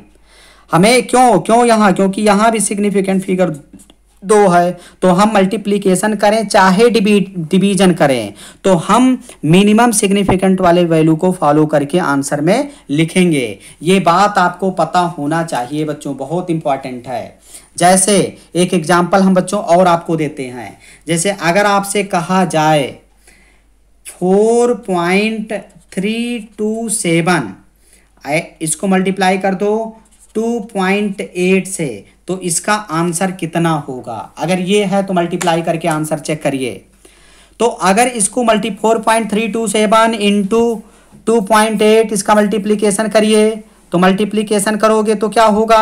हमें क्यों क्यों यहाँ क्योंकि यहाँ भी सिग्निफिकेंट फिगर दो है तो हम मल्टीप्लीकेशन करें चाहे डिवीजन करें तो हम मिनिमम सिग्निफिकेंट वाले वैल्यू को फॉलो करके आंसर में लिखेंगे ये बात आपको पता होना चाहिए बच्चों बहुत इंपॉर्टेंट है जैसे एक एग्जाम्पल हम बच्चों और आपको देते हैं जैसे अगर आपसे कहा जाए four point three two seven इसको मल्टीप्लाई कर दो टू पॉइंट एट से तो इसका आंसर कितना होगा अगर ये है तो मल्टीप्लाई करके आंसर चेक करिए तो अगर इसको multi four point three two seven into two point eight इसका मल्टीप्लीकेशन करिए तो मल्टीप्लीकेशन करोगे तो क्या होगा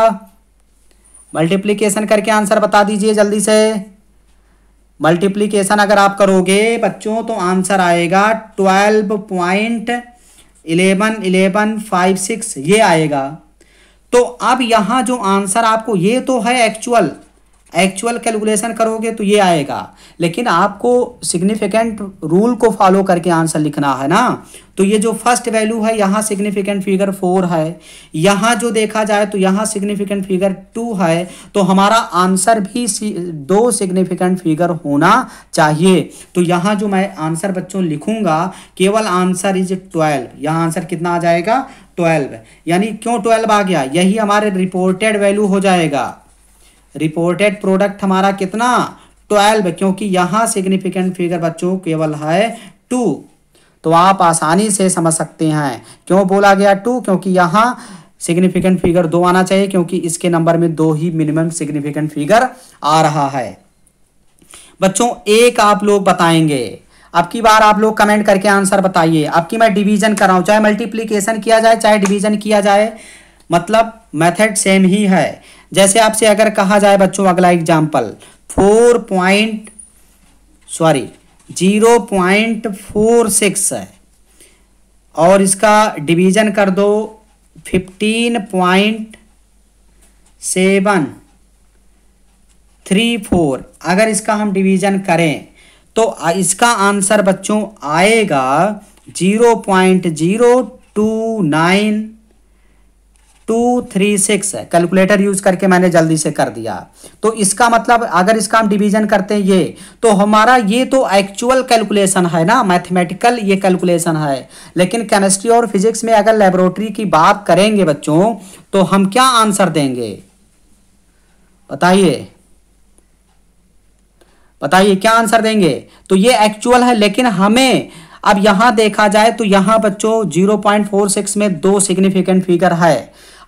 मल्टीप्लीकेशन करके आंसर बता दीजिए जल्दी से मल्टीप्लीकेशन अगर आप करोगे बच्चों तो आंसर आएगा twelve point eleven eleven five six ये आएगा तो अब यहाँ जो आंसर आपको ये तो है एक्चुअल एक्चुअल कैलकुलेशन करोगे तो ये आएगा लेकिन आपको सिग्निफिकेंट रूल को फॉलो करके आंसर लिखना है ना तो ये जो फर्स्ट वैल्यू है यहाँ सिग्निफिकेंट फिगर फोर है यहाँ जो देखा जाए तो यहाँ सिग्निफिकेंट फिगर टू है तो हमारा आंसर भी दो सिग्निफिकेंट फिगर होना चाहिए तो यहाँ जो मैं आंसर बच्चों लिखूंगा केवल आंसर इज ट्वेल्व यहाँ आंसर कितना आ जाएगा ट्वेल्व यानी क्यों ट्वेल्व आ गया यही हमारे रिपोर्टेड वैल्यू हो जाएगा रिपोर्टेड प्रोडक्ट हमारा कितना ट्वेल्व क्योंकि यहाँ सिग्निफिकेंट फिगर बच्चों केवल है टू तो आप आसानी से समझ सकते हैं क्यों बोला गया टू क्योंकि यहाँ सिग्निफिकेंट फिगर दो आना चाहिए क्योंकि इसके नंबर में दो ही मिनिमम सिग्निफिकेंट फिगर आ रहा है बच्चों एक आप लोग बताएंगे अब की बार आप लोग कमेंट करके आंसर बताइए अब की मैं डिवीजन कर रहा हूं चाहे मल्टीप्लीकेशन किया जाए चाहे डिवीजन किया जाए मतलब मेथड सेम ही है जैसे आपसे अगर कहा जाए बच्चों अगला example four point sorry zero point four six है और इसका डिवीजन कर दो fifteen point seven three four अगर इसका हम डिवीजन करें तो इसका आंसर बच्चों आएगा zero point zero two nine two three six है कैलकुलेटर यूज करके मैंने जल्दी से कर दिया तो इसका मतलब अगर इसका हम डिवीजन करते हैं ये तो हमारा ये तो एक्चुअल कैलकुलेशन है ना मैथमेटिकल ये कैलकुलेशन है लेकिन केमिस्ट्री और फिजिक्स में अगर लेबोरेटरी की बात करेंगे बच्चों तो हम क्या आंसर देंगे बताइए बताइए क्या आंसर देंगे तो ये एक्चुअल है लेकिन हमें अब यहां देखा जाए तो यहां बच्चों 0.46 में दो सिग्निफिकेंट फिगर है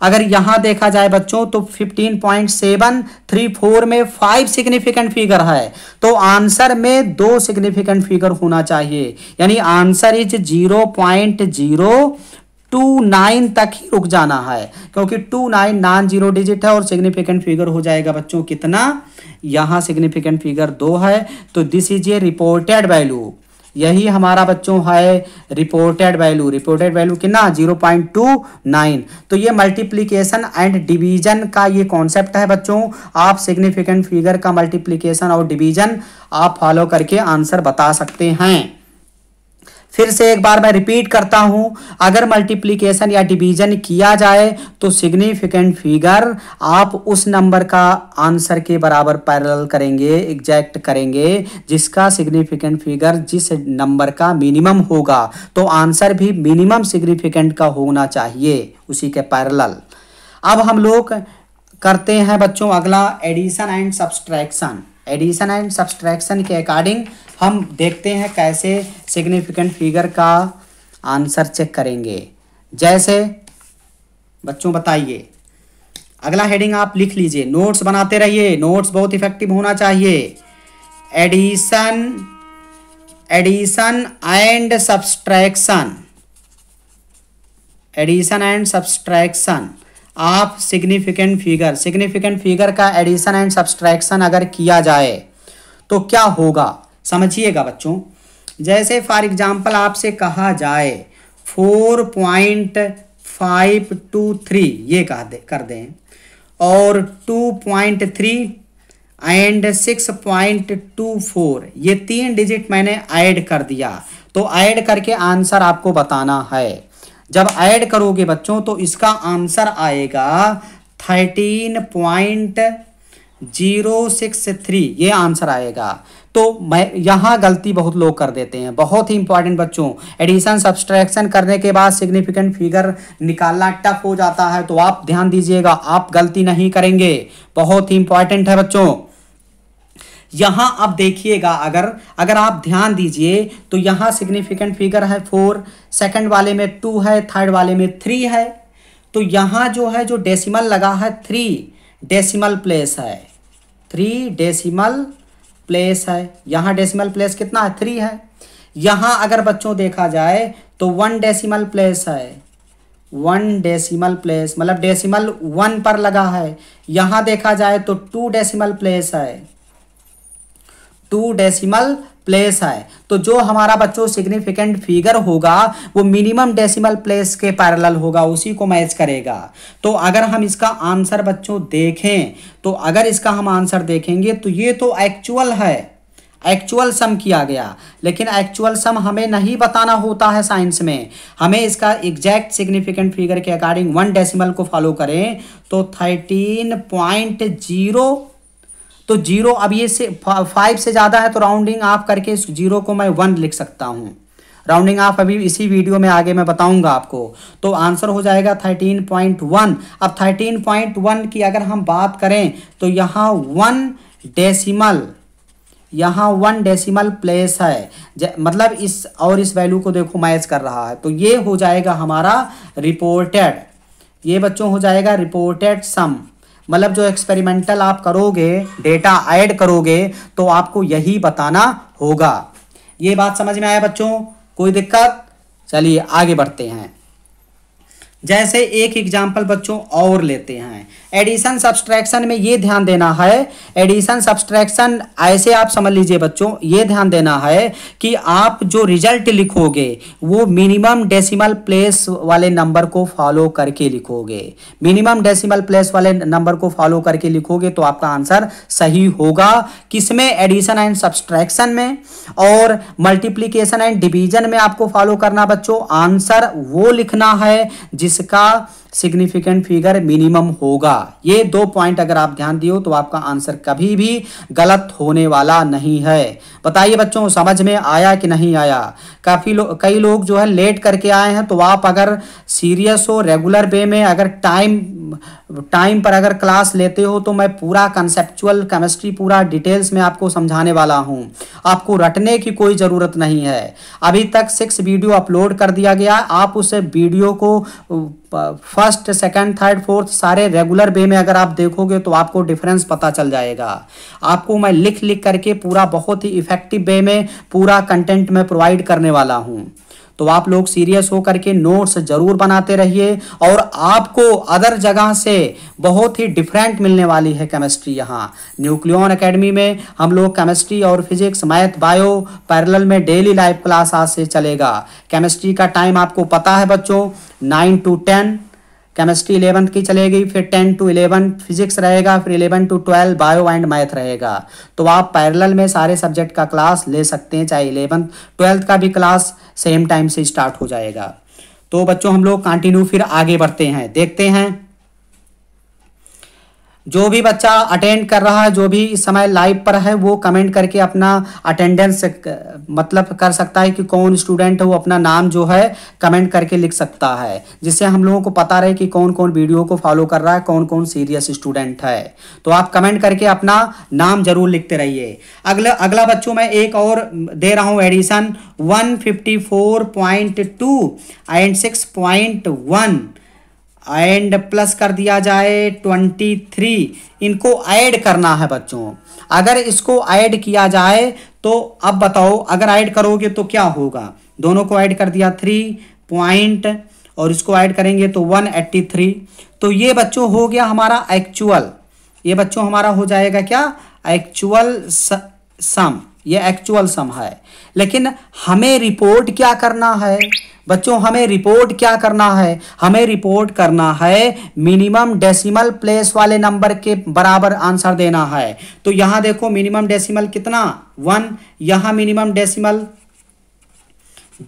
अगर यहां देखा जाए बच्चों तो 15.734 में फाइव सिग्निफिकेंट फिगर है तो आंसर में दो सिग्निफिकेंट फिगर होना चाहिए यानी answer is zero point zero two nine तक ही रुक जाना है क्योंकि two nine non zero digit है और सिग्निफिकेंट फिगर हो जाएगा बच्चों कितना यहाँ सिग्निफिकेंट फिगर दो है तो this is a reported value यही हमारा बच्चों है रिपोर्टेड वैल्यू रिपोर्टेड वैल्यू कितना जीरो पॉइंट टू नाइन तो ये मल्टीप्लीकेशन एंड डिवीजन का ये कॉन्सेप्ट है बच्चों आप सिग्निफिकेंट फिगर का मल्टीप्लीकेशन और डिवीजन आप फॉलो करके आंसर बता सकते हैं फिर से एक बार मैं रिपीट करता हूं अगर मल्टीप्लीकेशन या डिवीजन किया जाए तो सिग्निफिकेंट फिगर आप उस नंबर का आंसर के बराबर पैरल करेंगे एग्जैक्ट करेंगे जिसका सिग्निफिकेंट फिगर जिस नंबर का मिनिमम होगा तो आंसर भी मिनिमम सिग्निफिकेंट का होना चाहिए उसी के पैरल अब हम लोग करते हैं बच्चों अगला addition and subtraction addition and subtraction के अकॉर्डिंग हम देखते हैं कैसे सिग्निफिकेंट फिगर का आंसर चेक करेंगे जैसे बच्चों बताइए अगला हेडिंग आप लिख लीजिए नोट्स बनाते रहिए नोट्स बहुत इफेक्टिव होना चाहिए addition addition and subtraction addition and subtraction of significant figure significant figure का एडिशन एंड सब्सट्रैक्शन अगर किया जाए तो क्या होगा समझिएगा बच्चों जैसे फॉर एग्जांपल आपसे कहा जाए four point five two three ये कह दे कर दें और two point three and six point two four ये तीन डिजिट मैंने ऐड कर दिया तो ऐड करके आंसर आपको बताना है जब ऐड करोगे बच्चों तो इसका आंसर आएगा thirteen point zero six three ये आंसर आएगा तो मैं यहाँ गलती बहुत लोग कर देते हैं बहुत ही इंपॉर्टेंट बच्चों एडिशन सब्सट्रैक्शन करने के बाद सिग्निफिकेंट फिगर निकालना टफ हो जाता है तो आप ध्यान दीजिएगा आप गलती नहीं करेंगे बहुत ही इंपॉर्टेंट है बच्चों यहाँ अब देखिएगा अगर अगर आप ध्यान दीजिए तो यहाँ सिग्निफिकेंट फिगर है फोर सेकंड वाले में टू है थर्ड वाले में थ्री है तो यहाँ जो है जो डेसिमल लगा है थ्री डेसिमल प्लेस है थ्री डेसिमल प्लेस है यहाँ डेसिमल प्लेस कितना है थ्री है यहाँ अगर बच्चों देखा जाए तो वन डेसिमल प्लेस है वन डेसिमल प्लेस मतलब डेसिमल वन पर लगा है यहाँ देखा जाए तो टू डेसिमल प्लेस है टू डेसिमल प्लेस है तो जो हमारा बच्चों सिग्निफिकेंट फिगर होगा वो मिनिमम डेसिमल प्लेस के पैरेलल होगा उसी को मैच करेगा तो अगर हम इसका आंसर बच्चों देखें तो अगर इसका हम आंसर देखेंगे तो ये तो एक्चुअल है एक्चुअल सम किया गया लेकिन एक्चुअल सम हमें नहीं बताना होता है साइंस में हमें इसका एग्जैक्ट सिग्निफिकेंट फिगर के अकॉर्डिंग वन डेसिमल को फॉलो करें तो थर्टीन पॉइंट जीरो तो जीरो अब ये से फाइव से ज़्यादा है तो राउंडिंग ऑफ करके इस जीरो को मैं वन लिख सकता हूँ राउंडिंग ऑफ अभी इसी वीडियो में आगे मैं बताऊंगा आपको तो आंसर हो जाएगा थर्टीन पॉइंट वन अब थर्टीन पॉइंट वन की अगर हम बात करें तो यहाँ वन डेसिमल यहाँ वन डेसिमल प्लेस है मतलब इस और इस वैल्यू को देखो मैच कर रहा है तो ये हो जाएगा हमारा रिपोर्टेड ये बच्चों हो जाएगा रिपोर्टेड सम मतलब जो एक्सपेरिमेंटल आप करोगे डेटा ऐड करोगे तो आपको यही बताना होगा ये बात समझ में आया बच्चों कोई दिक्कत चलिए आगे बढ़ते हैं जैसे एक एग्जाम्पल बच्चों और लेते हैं एडिशन सब्सट्रैक्शन में ये ध्यान देना है एडिशन सब्सट्रैक्शन ऐसे आप समझ लीजिए बच्चों ये ध्यान देना है कि आप जो रिजल्ट लिखोगे वो मिनिमम डेसिमल प्लेस वाले नंबर को फॉलो करके लिखोगे मिनिमम डेसिमल प्लेस वाले नंबर को फॉलो करके लिखोगे तो आपका आंसर सही होगा किसमें एडिशन एंड सब्सट्रैक्शन में और मल्टीप्लीकेशन एंड डिवीजन में आपको फॉलो करना बच्चों आंसर वो लिखना है जिसका सिग्निफिकेंट फिगर मिनिमम होगा ये दो पॉइंट अगर आप ध्यान दियो तो आपका आंसर कभी भी गलत होने वाला नहीं है बताइए बच्चों समझ में आया कि नहीं आया काफ़ी लोग कई लोग जो है लेट करके आए हैं तो आप अगर सीरियस हो रेगुलर वे में अगर टाइम टाइम पर अगर क्लास लेते हो तो मैं पूरा कंसेप्चुअल केमिस्ट्री पूरा डिटेल्स में आपको समझाने वाला हूँ आपको रटने की कोई ज़रूरत नहीं है अभी तक सिक्स वीडियो अपलोड कर दिया गया आप उस वीडियो को फर्स्ट सेकंड थर्ड फोर्थ सारे रेगुलर वे में अगर आप देखोगे तो आपको डिफरेंस पता चल जाएगा आपको मैं लिख लिख करके पूरा बहुत ही इफेक्टिव वे में पूरा कंटेंट में प्रोवाइड करने वाला हूँ तो आप लोग सीरियस होकर के नोट्स जरूर बनाते रहिए और आपको अदर जगह से बहुत ही डिफरेंट मिलने वाली है केमिस्ट्री यहाँ न्यूक्लियन अकेडमी में हम लोग केमिस्ट्री और फिजिक्स मैथ बायो पैरेलल में डेली लाइव क्लास आज से चलेगा केमिस्ट्री का टाइम आपको पता है बच्चों nine to ten chemistry eleventh की चलेगी फिर टेन टू इलेवन फिजिक्स रहेगा फिर eleven to twelve bio and math रहेगा तो आप पैरेलल में सारे सब्जेक्ट का क्लास ले सकते हैं चाहे इलेवंथ ट्वेल्थ का भी क्लास सेम टाइम से स्टार्ट हो जाएगा तो बच्चों हम लोग कंटिन्यू फिर आगे बढ़ते हैं देखते हैं जो भी बच्चा अटेंड कर रहा है जो भी इस समय लाइव पर है वो कमेंट करके अपना अटेंडेंस मतलब कर सकता है कि कौन स्टूडेंट है वो अपना नाम जो है कमेंट करके लिख सकता है जिससे हम लोगों को पता रहे कि कौन कौन वीडियो को फॉलो कर रहा है कौन कौन सीरियस स्टूडेंट है तो आप कमेंट करके अपना नाम जरूर लिखते रहिए अगला अगला बच्चों मैं एक और दे रहा हूँ addition one fifty four point two and six point one and plus कर दिया जाए ट्वेंटी थ्री इनको ऐड करना है बच्चों अगर इसको ऐड किया जाए तो अब बताओ अगर ऐड करोगे तो क्या होगा दोनों को ऐड कर दिया थ्री पॉइंट और इसको ऐड करेंगे तो वन एट्टी थ्री तो ये बच्चों हो गया हमारा एक्चुअल ये बच्चों हमारा हो जाएगा क्या एक्चुअल सम ये एक्चुअल सम है लेकिन हमें रिपोर्ट क्या करना है बच्चों हमें रिपोर्ट क्या करना है हमें रिपोर्ट करना है मिनिमम डेसिमल प्लेस वाले नंबर के बराबर आंसर देना है तो यहां देखो मिनिमम डेसिमल कितना वन यहां मिनिमम डेसिमल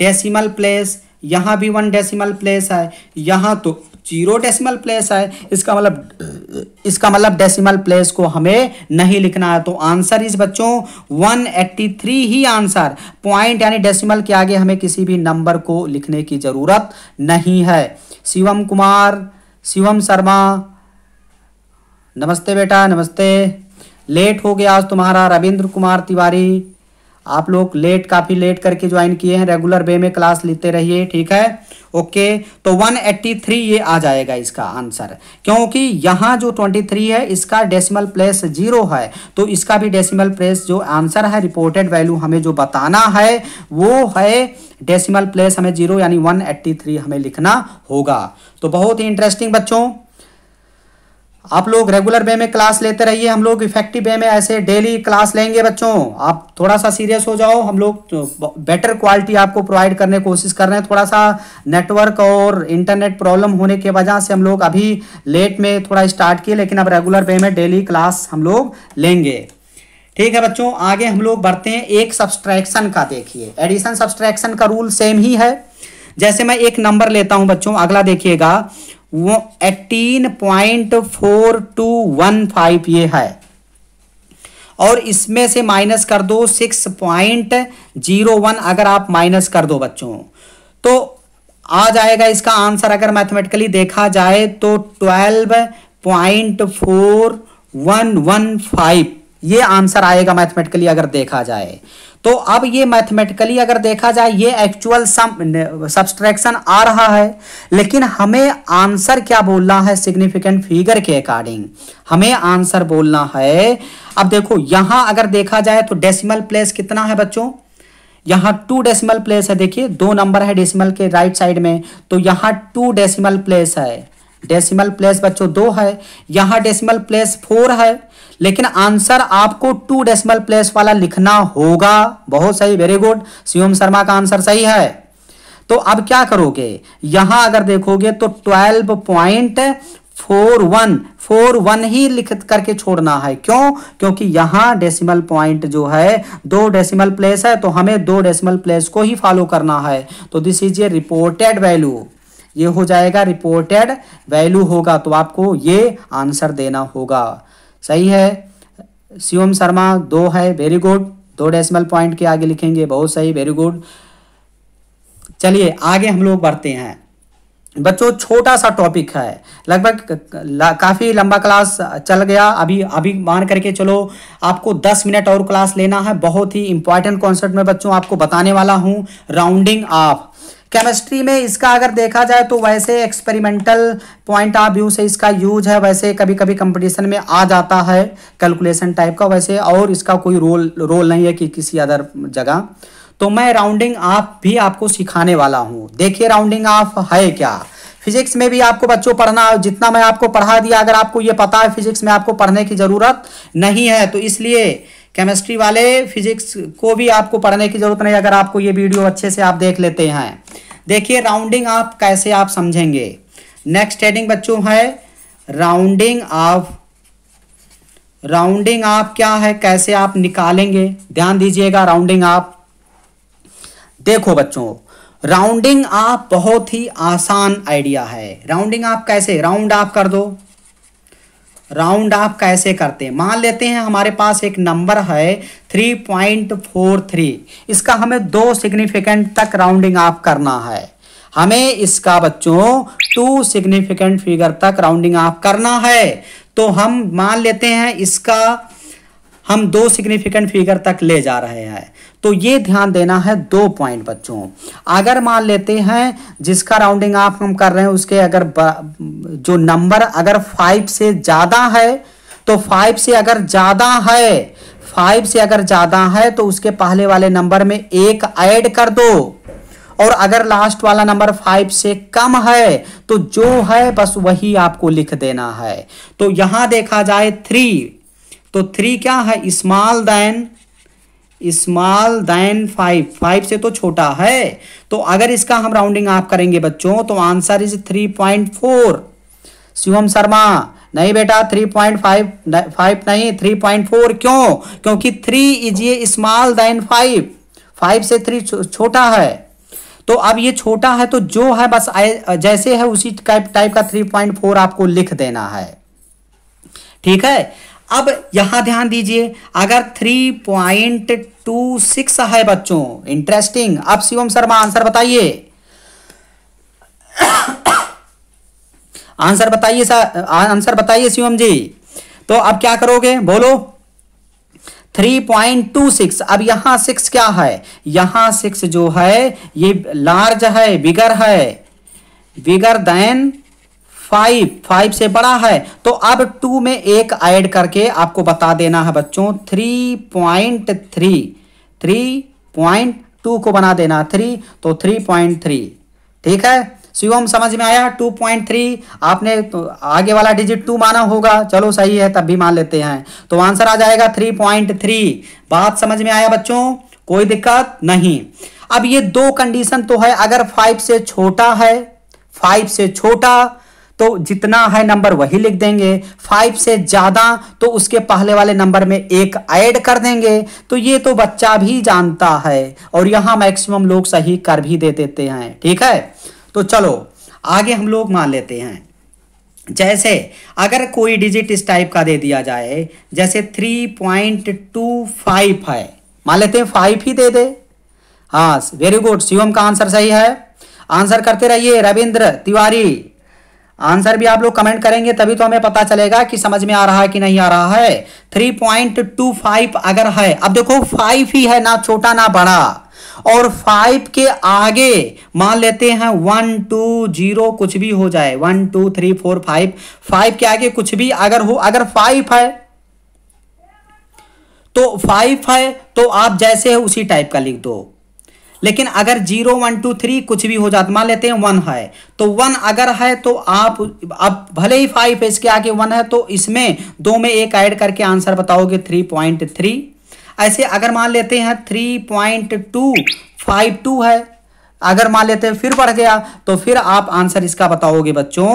डेसिमल प्लेस यहां भी वन डेसिमल प्लेस है यहां तो जीरो डेसिमल प्लेस है इसका मतलब इसका मतलब डेसिमल प्लेस को हमें नहीं लिखना है तो आंसर इस बच्चों 183 ही आंसर पॉइंट यानी डेसिमल के आगे हमें किसी भी नंबर को लिखने की ज़रूरत नहीं है शिवम कुमार शिवम शर्मा नमस्ते बेटा नमस्ते लेट हो गया आज तुम्हारा रविंद्र कुमार तिवारी आप लोग लेट काफ़ी लेट करके ज्वाइन किए हैं रेगुलर वे में क्लास लेते रहिए ठीक है ओके तो 183 ये आ जाएगा इसका आंसर क्योंकि यहां जो 23 है इसका डेसिमल प्लेस जीरो है तो इसका भी डेसिमल प्लेस जो आंसर है रिपोर्टेड वैल्यू हमें जो बताना है वो है डेसिमल प्लेस हमें जीरो यानी 183 हमें लिखना होगा तो बहुत ही इंटरेस्टिंग बच्चों आप लोग रेगुलर वे में क्लास लेते रहिए हम लोग इफेक्टिव वे में ऐसे डेली क्लास लेंगे बच्चों आप थोड़ा सा सीरियस हो जाओ हम लोग तो बेटर क्वालिटी आपको प्रोवाइड करने की कोशिश कर रहे हैं थोड़ा सा नेटवर्क और इंटरनेट प्रॉब्लम होने के वजह से हम लोग अभी लेट में थोड़ा स्टार्ट किए लेकिन अब रेगुलर वे में डेली क्लास हम लोग लेंगे ठीक है बच्चों आगे हम लोग बढ़ते हैं एक सब्सट्रैक्शन का देखिए एडिशन सब्सट्रैक्शन का रूल सेम ही है जैसे मैं एक नंबर लेता हूं बच्चों अगला देखिएगा वो eighteen point four two one five ये है और इसमें से माइनस कर दो सिक्स पॉइंट जीरो वन अगर आप माइनस कर दो बच्चों तो आ जाएगा इसका आंसर अगर मैथमेटिकली देखा जाए तो twelve point four one one five ये आंसर आएगा मैथमेटिकली अगर देखा जाए तो अब ये मैथमेटिकली अगर देखा जाए ये एक्चुअल सम सब्सट्रैक्शन आ रहा है लेकिन हमें आंसर क्या बोलना है सिग्निफिकेंट फिगर के अकॉर्डिंग हमें आंसर बोलना है अब देखो यहां अगर देखा जाए तो डेसिमल प्लेस कितना है बच्चों यहां टू डेसिमल प्लेस है देखिए दो नंबर है डेसिमल के राइट साइड में तो यहां टू डेसिमल प्लेस है डेसिमल प्लेस बच्चों दो है यहां डेसिमल प्लेस फोर है लेकिन आंसर आपको टू डेसिमल प्लेस वाला लिखना होगा बहुत सही वेरी गुड शिवम शर्मा का आंसर सही है तो अब क्या करोगे यहां अगर देखोगे तो twelve point four one four one ही लिख करके छोड़ना है क्यों क्योंकि यहां डेसिमल पॉइंट जो है दो डेसिमल प्लेस है तो हमें दो डेसिमल प्लेस को ही फॉलो करना है तो this is a reported value ये हो जाएगा रिपोर्टेड वैल्यू होगा तो आपको ये आंसर देना होगा सही है शिवम शर्मा दो है वेरी गुड दो डेसिमल पॉइंट के आगे लिखेंगे बहुत सही वेरी गुड चलिए आगे हम लोग बढ़ते हैं बच्चों छोटा सा टॉपिक है लगभग काफ़ी लंबा क्लास चल गया अभी अभी मान करके चलो आपको 10 मिनट और क्लास लेना है बहुत ही इंपॉर्टेंट कॉन्सेप्ट में बच्चों आपको बताने वाला हूँ राउंडिंग ऑफ केमिस्ट्री में इसका अगर देखा जाए तो वैसे एक्सपेरिमेंटल पॉइंट ऑफ व्यू से इसका यूज है वैसे कभी कभी कंपटीशन में आ जाता है कैलकुलेशन टाइप का वैसे और इसका कोई रोल रोल नहीं है कि किसी अदर जगह तो मैं राउंडिंग आप भी आपको सिखाने वाला हूँ देखिए राउंडिंग ऑफ है क्या फिजिक्स में भी आपको बच्चों पढ़ना जितना मैं आपको पढ़ा दिया अगर आपको ये पता है फिजिक्स में आपको पढ़ने की ज़रूरत नहीं है तो इसलिए केमिस्ट्री वाले फिजिक्स को भी आपको पढ़ने की जरूरत नहीं अगर आपको ये वीडियो अच्छे से आप देख लेते हैं देखिए राउंडिंग आप कैसे आप समझेंगे नेक्स्ट हेडिंग बच्चों है राउंडिंग ऑफ राउंडिंग आप क्या है कैसे आप निकालेंगे ध्यान दीजिएगा राउंडिंग आप देखो बच्चों राउंडिंग आप बहुत ही आसान आइडिया है राउंडिंग आप कैसे राउंड आप कर दो राउंड ऑफ कैसे करते हैं मान लेते हैं हमारे पास एक नंबर है 3.43 इसका हमें दो सिग्निफिकेंट तक राउंडिंग ऑफ करना है हमें इसका बच्चों टू सिग्निफिकेंट फिगर तक राउंडिंग ऑफ करना है तो हम मान लेते हैं इसका हम दो सिग्निफिकेंट फिगर तक ले जा रहे हैं तो ये ध्यान देना है दो पॉइंट बच्चों अगर मान लेते हैं जिसका राउंडिंग आप हम कर रहे हैं उसके अगर जो नंबर अगर फाइव से ज़्यादा है तो फाइव से अगर ज़्यादा है फाइव से अगर ज़्यादा है तो उसके पहले वाले नंबर में एक ऐड कर दो और अगर लास्ट वाला नंबर फाइव से कम है तो जो है बस वही आपको लिख देना है तो यहां देखा जाए थ्री तो थ्री क्या है small than small than five five से तो छोटा है तो अगर इसका हम राउंडिंग आप करेंगे बच्चों तो answer is three point four Shivam Sharma नहीं बेटा थ्री पॉइंट फाइव फाइव नहीं थ्री पॉइंट फोर क्यों क्योंकि थ्री इज ये स्मॉल दैन फाइव फाइव से थ्री छोटा है तो अब ये छोटा है तो जो है बस जैसे है उसी टाइप टाइप का थ्री पॉइंट फोर आपको लिख देना है ठीक है अब यहां ध्यान दीजिए अगर थ्री पॉइंट टू सिक्स है बच्चों इंटरेस्टिंग अब शिवम शर्मा आंसर बताइए आंसर बताइए सर आंसर बताइए शिवम जी तो अब क्या करोगे बोलो थ्री पॉइंट टू सिक्स अब यहां सिक्स क्या है यहां सिक्स जो है ये लार्ज है बिगर है बिगर देन फाइव फाइव से बड़ा है तो अब टू में एक ऐड करके आपको बता देना है बच्चों three point three three point two को बना देना थ्री तो थ्री पॉइंट थ्री ठीक है शिवम समझ में आया टू पॉइंट थ्री आपने तो आगे वाला डिजिट टू माना होगा चलो सही है तब भी मान लेते हैं तो आंसर आ जाएगा थ्री पॉइंट थ्री बात समझ में आया बच्चों कोई दिक्कत नहीं अब ये दो कंडीशन तो है अगर फाइव से छोटा है फाइव से छोटा तो जितना है नंबर वही लिख देंगे फाइव से ज़्यादा तो उसके पहले वाले नंबर में एक ऐड कर देंगे तो ये तो बच्चा भी जानता है और यहां मैक्सिमम लोग सही कर भी दे देते हैं ठीक है तो चलो आगे हम लोग मान लेते हैं जैसे अगर कोई डिजिट इस टाइप का दे दिया जाए जैसे थ्री पॉइंट टू फाइव है मान लेते हैं फाइव ही दे दे हाँ वेरी गुड शिवम का आंसर सही है आंसर करते रहिए रविंद्र तिवारी आंसर भी आप लोग कमेंट करेंगे तभी तो हमें पता चलेगा कि समझ में आ रहा है कि नहीं आ रहा है 3.25 अगर है अब देखो 5 ही है ना छोटा ना बड़ा और 5 के आगे मान लेते हैं वन टू जीरो कुछ भी हो जाए one two three four five five के आगे कुछ भी अगर हो अगर फाइव है तो फाइव है तो आप जैसे है उसी टाइप का लिख दो लेकिन अगर जीरो वन टू थ्री कुछ भी हो जाता मान लेते हैं वन है तो वन अगर है तो आप अब भले ही फाइव है इसके आगे वन है तो इसमें दो में एक ऐड करके आंसर बताओगे थ्री पॉइंट थ्री ऐसे अगर मान लेते हैं three point two five two है अगर मान लेते हैं फिर बढ़ गया तो फिर आप आंसर इसका बताओगे बच्चों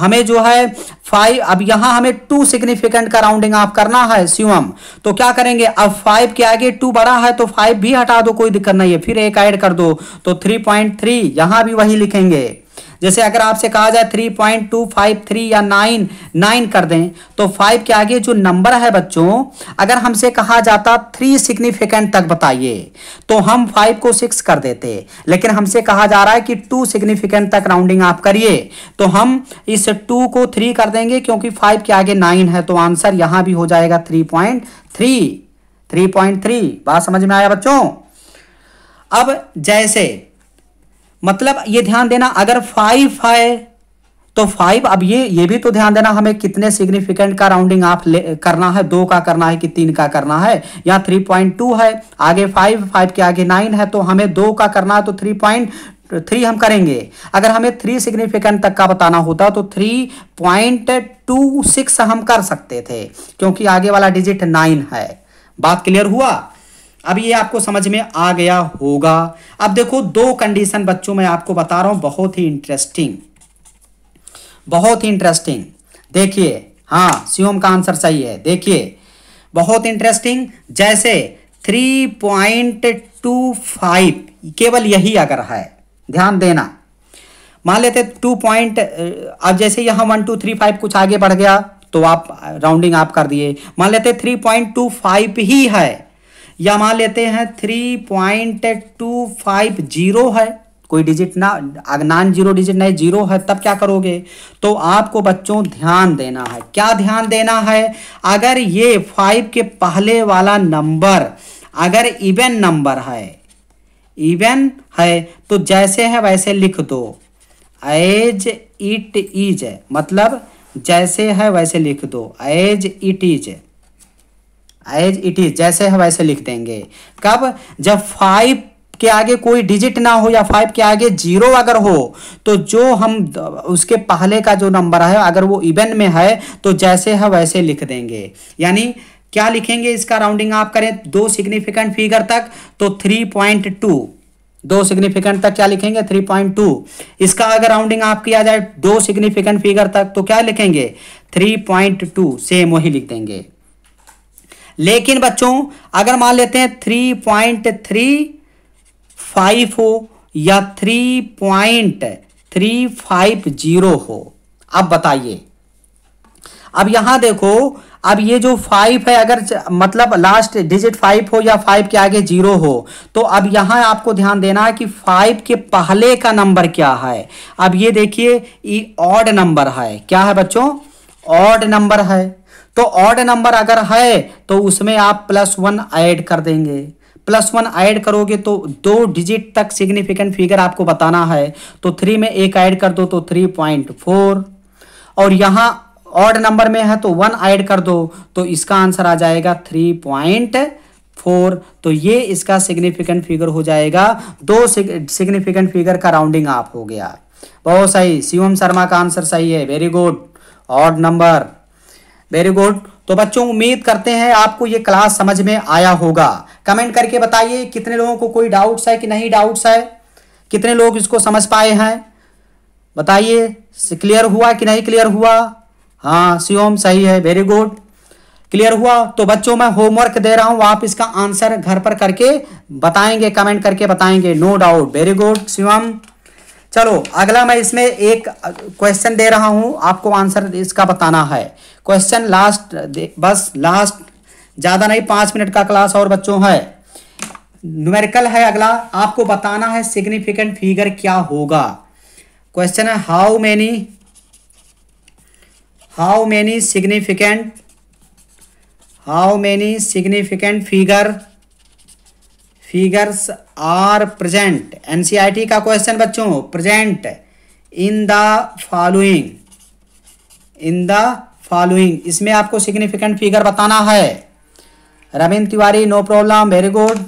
हमें जो है फाइव अब यहां हमें टू सिग्निफिकेंट का राउंडिंग आप करना है शिवम तो क्या करेंगे अब फाइव के आगे टू बड़ा है तो फाइव भी हटा दो कोई दिक्कत नहीं है फिर एक ऐड कर दो तो थ्री पॉइंट थ्री यहां भी वही लिखेंगे जैसे अगर आपसे कहा जाए three point two five three या नाइन नाइन कर दें तो फाइव के आगे जो नंबर है बच्चों अगर हमसे कहा जाता थ्री सिग्निफिकेंट तक बताइए तो हम फाइव को सिक्स कर देते लेकिन हमसे कहा जा रहा है कि टू सिग्निफिकेंट तक राउंडिंग आप करिए तो हम इस टू को थ्री कर देंगे क्योंकि फाइव के आगे नाइन है तो आंसर यहां भी हो जाएगा three point three three point three बात समझ में आया बच्चों अब जैसे मतलब ये ध्यान देना अगर फाइव है तो फाइव अब ये ये भी तो ध्यान देना हमें कितने सिग्निफिकेंट का राउंडिंग आप ले करना है दो का करना है कि तीन का करना है या थ्री पॉइंट टू है आगे फाइव फाइव के आगे नाइन है तो हमें दो का करना है तो थ्री पॉइंट थ्री हम करेंगे अगर हमें थ्री सिग्निफिकेंट तक का बताना होता तो थ्री पॉइंट टू सिक्स हम कर सकते थे क्योंकि आगे वाला डिजिट नाइन है बात क्लियर हुआ अब ये आपको समझ में आ गया होगा अब देखो दो कंडीशन बच्चों मैं आपको बता रहा हूं बहुत ही इंटरेस्टिंग बहुत ही इंटरेस्टिंग देखिए हाँ सीओम का आंसर सही है देखिए बहुत इंटरेस्टिंग जैसे थ्री पॉइंट टू फाइव केवल यही अगर है ध्यान देना मान लेते टू पॉइंट अब जैसे यहां वन टू थ्री फाइव कुछ आगे बढ़ गया तो आप राउंडिंग आप कर दिए मान लेते थ्री पॉइंट टू फाइव ही है या मान लेते हैं three point two five zero है कोई डिजिट ना नॉन जीरो डिजिट नहीं जीरो है तब क्या करोगे तो आपको बच्चों ध्यान देना है क्या ध्यान देना है अगर ये फाइव के पहले वाला नंबर अगर इवन नंबर है इवन है तो जैसे है वैसे लिख दो एज इट इज मतलब जैसे है वैसे लिख दो as it is as it is जैसे है वैसे लिख देंगे कब जब फाइव के आगे कोई डिजिट ना हो या फाइव के आगे जीरो अगर हो तो जो हम उसके पहले का जो नंबर है अगर वो इवन में है तो जैसे है वैसे लिख देंगे यानी क्या लिखेंगे इसका राउंडिंग आप करें दो सिग्निफिकेंट फिगर तक तो थ्री पॉइंट टू दो सिग्निफिकेंट तक क्या लिखेंगे थ्री पॉइंट टू इसका अगर राउंडिंग आप किया जाए दो सिग्निफिकेंट फिगर तक तो क्या लिखेंगे थ्री पॉइंट टू सेम वही लिख देंगे लेकिन बच्चों अगर मान लेते हैं थ्री पॉइंट थ्री फाइव हो या three point three five zero हो अब बताइए अब यहां देखो अब ये जो फाइव है अगर मतलब लास्ट डिजिट फाइव हो या फाइव के आगे जीरो हो तो अब यहां आपको ध्यान देना है कि फाइव के पहले का नंबर क्या है अब ये देखिए ये ऑड नंबर है क्या है बच्चों ऑड नंबर है तो ऑड नंबर अगर है तो उसमें आप प्लस वन ऐड कर देंगे प्लस वन ऐड करोगे तो दो डिजिट तक सिग्निफिकेंट फिगर आपको बताना है तो थ्री में एक ऐड कर दो तो थ्री पॉइंट फोर और यहां ऑड नंबर में है तो वन ऐड कर दो तो इसका आंसर आ जाएगा थ्री पॉइंट फोर तो ये इसका सिग्निफिकेंट फिगर हो जाएगा दो सिग्निफिकेंट फिगर का राउंडिंग आप हो गया बहुत सही शिवम शर्मा का आंसर सही है very good odd number very good तो बच्चों उम्मीद करते हैं आपको ये क्लास समझ में आया होगा कमेंट करके बताइए कितने लोगों को कोई डाउट्स है कि नहीं डाउट्स है कितने लोग इसको समझ पाए हैं बताइए क्लियर हुआ कि नहीं क्लियर हुआ हाँ सियोम सही है वेरी गुड क्लियर हुआ तो बच्चों मैं होमवर्क दे रहा हूँ आप इसका आंसर घर पर करके बताएंगे कमेंट करके बताएंगे no doubt very good Shivam चलो अगला मैं इसमें एक क्वेश्चन दे रहा हूं आपको आंसर इसका बताना है क्वेश्चन लास्ट बस लास्ट ज़्यादा नहीं पांच मिनट का क्लास और बच्चों है न्यूमेरिकल है अगला आपको बताना है सिग्निफिकेंट फिगर क्या होगा क्वेश्चन है how many how many significant how many significant figure figures are present NCERT का क्वेश्चन बच्चों present in the following in the following इसमें आपको सिग्निफिकेंट फिगर बताना है Ravindra Tiwari no problem very good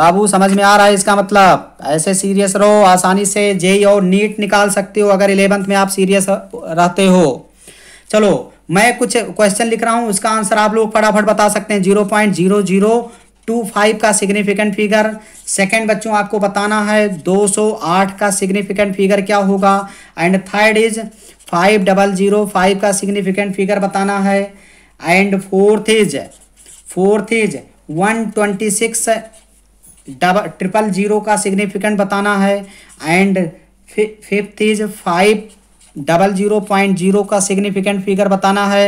बाबू समझ में आ रहा है इसका मतलब ऐसे सीरियस रहो आसानी से जे और नीट निकाल सकते हो अगर इलेवंथ में आप सीरियस रहते हो चलो मैं कुछ क्वेश्चन लिख रहा हूँ उसका आंसर आप लोग फटाफट बता सकते हैं zero point zero zero two five का सिग्निफिकेंट फिगर सेकंड बच्चों आपको बताना है दो सौ आठ का सिग्निफिकेंट फिगर क्या होगा and third is five double zero five का सिग्निफिकेंट फिगर बताना है and fourth is fourth is one twenty six double triple zero का सिग्निफिकेंट बताना है and fifth is five double zero point zero का significant figure बताना है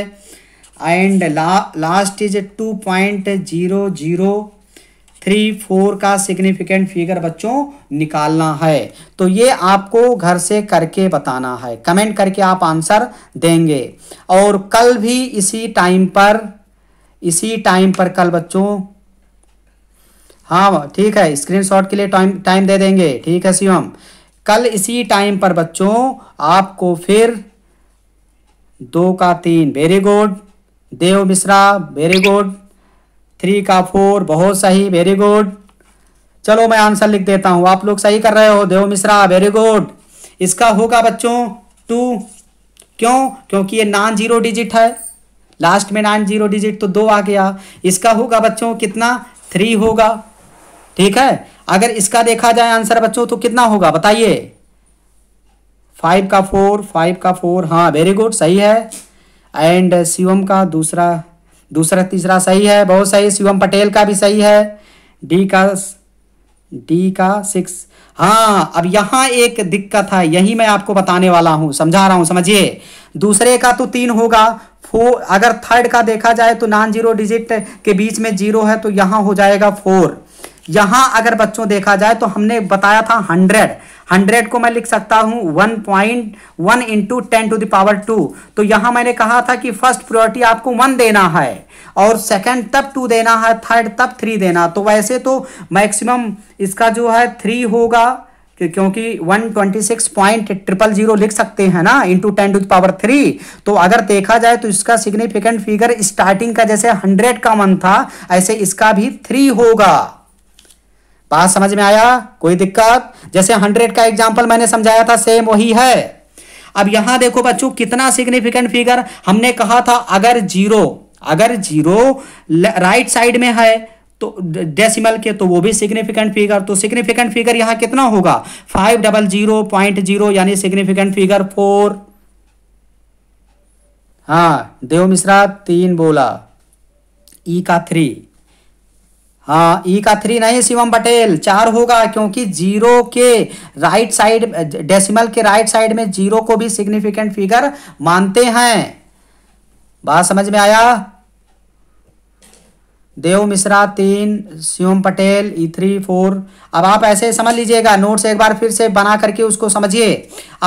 and ला, last is two point zero zero three four का significant figure बच्चों निकालना है तो ये आपको घर से करके बताना है कमेंट करके आप आंसर देंगे और कल भी इसी टाइम पर इसी टाइम पर कल बच्चों हाँ ठीक है स्क्रीनशॉट के लिए टाइम टाइम दे देंगे ठीक है शिवम कल इसी टाइम पर बच्चों आपको फिर दो का तीन very good Dev Mishra very good three का फोर बहुत सही वेरी गुड चलो मैं आंसर लिख देता हूँ आप लोग सही कर रहे हो देव मिश्रा वेरी गुड इसका होगा बच्चों टू क्यों क्योंकि ये नॉन जीरो डिजिट है लास्ट में नॉन जीरो डिजिट तो दो आ गया इसका होगा बच्चों कितना थ्री होगा ठीक है अगर इसका देखा जाए आंसर बच्चों तो कितना होगा बताइए फाइव का फोर फाइव का फोर हाँ वेरी गुड सही है एंड uh, शिवम का दूसरा दूसरा तीसरा सही है बहुत सही शिवम पटेल का भी सही है डी का डी का सिक्स हाँ अब यहाँ एक दिक्कत है यही मैं आपको बताने वाला हूँ समझा रहा हूँ समझिए दूसरे का तो तीन होगा फोर अगर थर्ड का देखा जाए तो नॉन जीरो डिजिट के बीच में जीरो है तो यहाँ हो जाएगा फोर यहां अगर बच्चों देखा जाए तो हमने बताया था हंड्रेड हंड्रेड को मैं लिख सकता हूं one point one into ten to the power two तो यहां मैंने कहा था कि फर्स्ट प्रियोरिटी आपको वन देना है और सेकंड तब टू देना है थर्ड तब थ्री देना तो वैसे तो मैक्सिमम इसका जो है थ्री होगा क्योंकि one twenty six point triple zero लिख सकते हैं ना into ten to power three तो अगर देखा जाए तो इसका सिग्निफिकेंट फिगर स्टार्टिंग का जैसे हंड्रेड का वन था ऐसे इसका भी थ्री होगा बात समझ में आया कोई दिक्कत जैसे हंड्रेड का एग्जाम्पल मैंने समझाया था सेम वही है अब यहां देखो बच्चों कितना सिग्निफिकेंट फिगर हमने कहा था अगर जीरो अगर जीरो राइट साइड में है तो डेसिमल के तो वो भी सिग्निफिकेंट फिगर तो सिग्निफिकेंट फिगर यहां कितना होगा five double zero point zero यानी सिग्निफिकेंट फिगर फोर हाँ देव मिश्रा तीन बोला ई e का थ्री हाँ ई e का थ्री नहीं शिवम पटेल चार होगा क्योंकि जीरो के राइट साइड डेसिमल के राइट साइड में जीरो को भी सिग्निफिकेंट फिगर मानते हैं बात समझ में आया देव मिश्रा तीन शिवम पटेल ई थ्री फोर अब आप ऐसे समझ लीजिएगा नोट्स एक बार फिर से बना करके उसको समझिए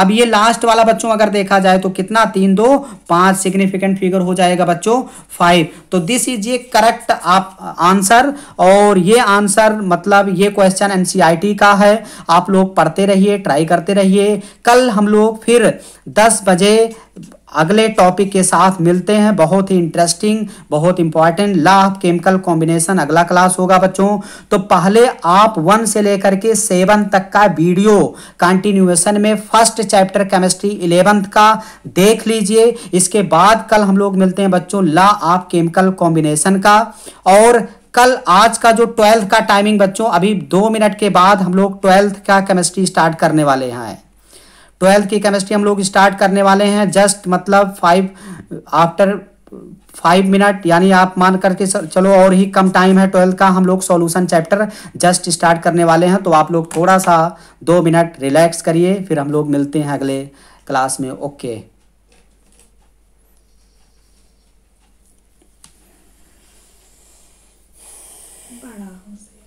अब ये लास्ट वाला बच्चों अगर देखा जाए तो कितना तीन दो पांच सिग्निफिकेंट फिगर हो जाएगा बच्चों फाइव तो दिस इज ये करेक्ट आप आंसर और ये आंसर मतलब ये क्वेश्चन एनसीईआरटी का है आप लोग पढ़ते रहिए ट्राई करते रहिए कल हम लोग फिर दस बजे अगले टॉपिक के साथ मिलते हैं बहुत ही इंटरेस्टिंग बहुत important law of chemical combination अगला क्लास होगा बच्चों तो पहले आप वन से लेकर के सेवन तक का वीडियो कंटिन्यूएशन में फर्स्ट चैप्टर केमिस्ट्री इलेवंथ का देख लीजिए इसके बाद कल हम लोग मिलते हैं बच्चों ला ऑफ केमिकल कॉम्बिनेशन का और कल आज का जो ट्वेल्थ का टाइमिंग बच्चों अभी दो मिनट के बाद हम लोग ट्वेल्थ का केमिस्ट्री स्टार्ट करने वाले हैं ट्वेल्थ की केमिस्ट्री हम लोग स्टार्ट करने वाले हैं जस्ट मतलब फाइव आफ्टर फाइव मिनट यानी आप मान करके चलो और ही कम टाइम है ट्वेल्थ का हम लोग सॉल्यूशन चैप्टर जस्ट स्टार्ट करने वाले हैं तो आप लोग थोड़ा सा दो मिनट रिलैक्स करिए फिर हम लोग मिलते हैं अगले क्लास में ओके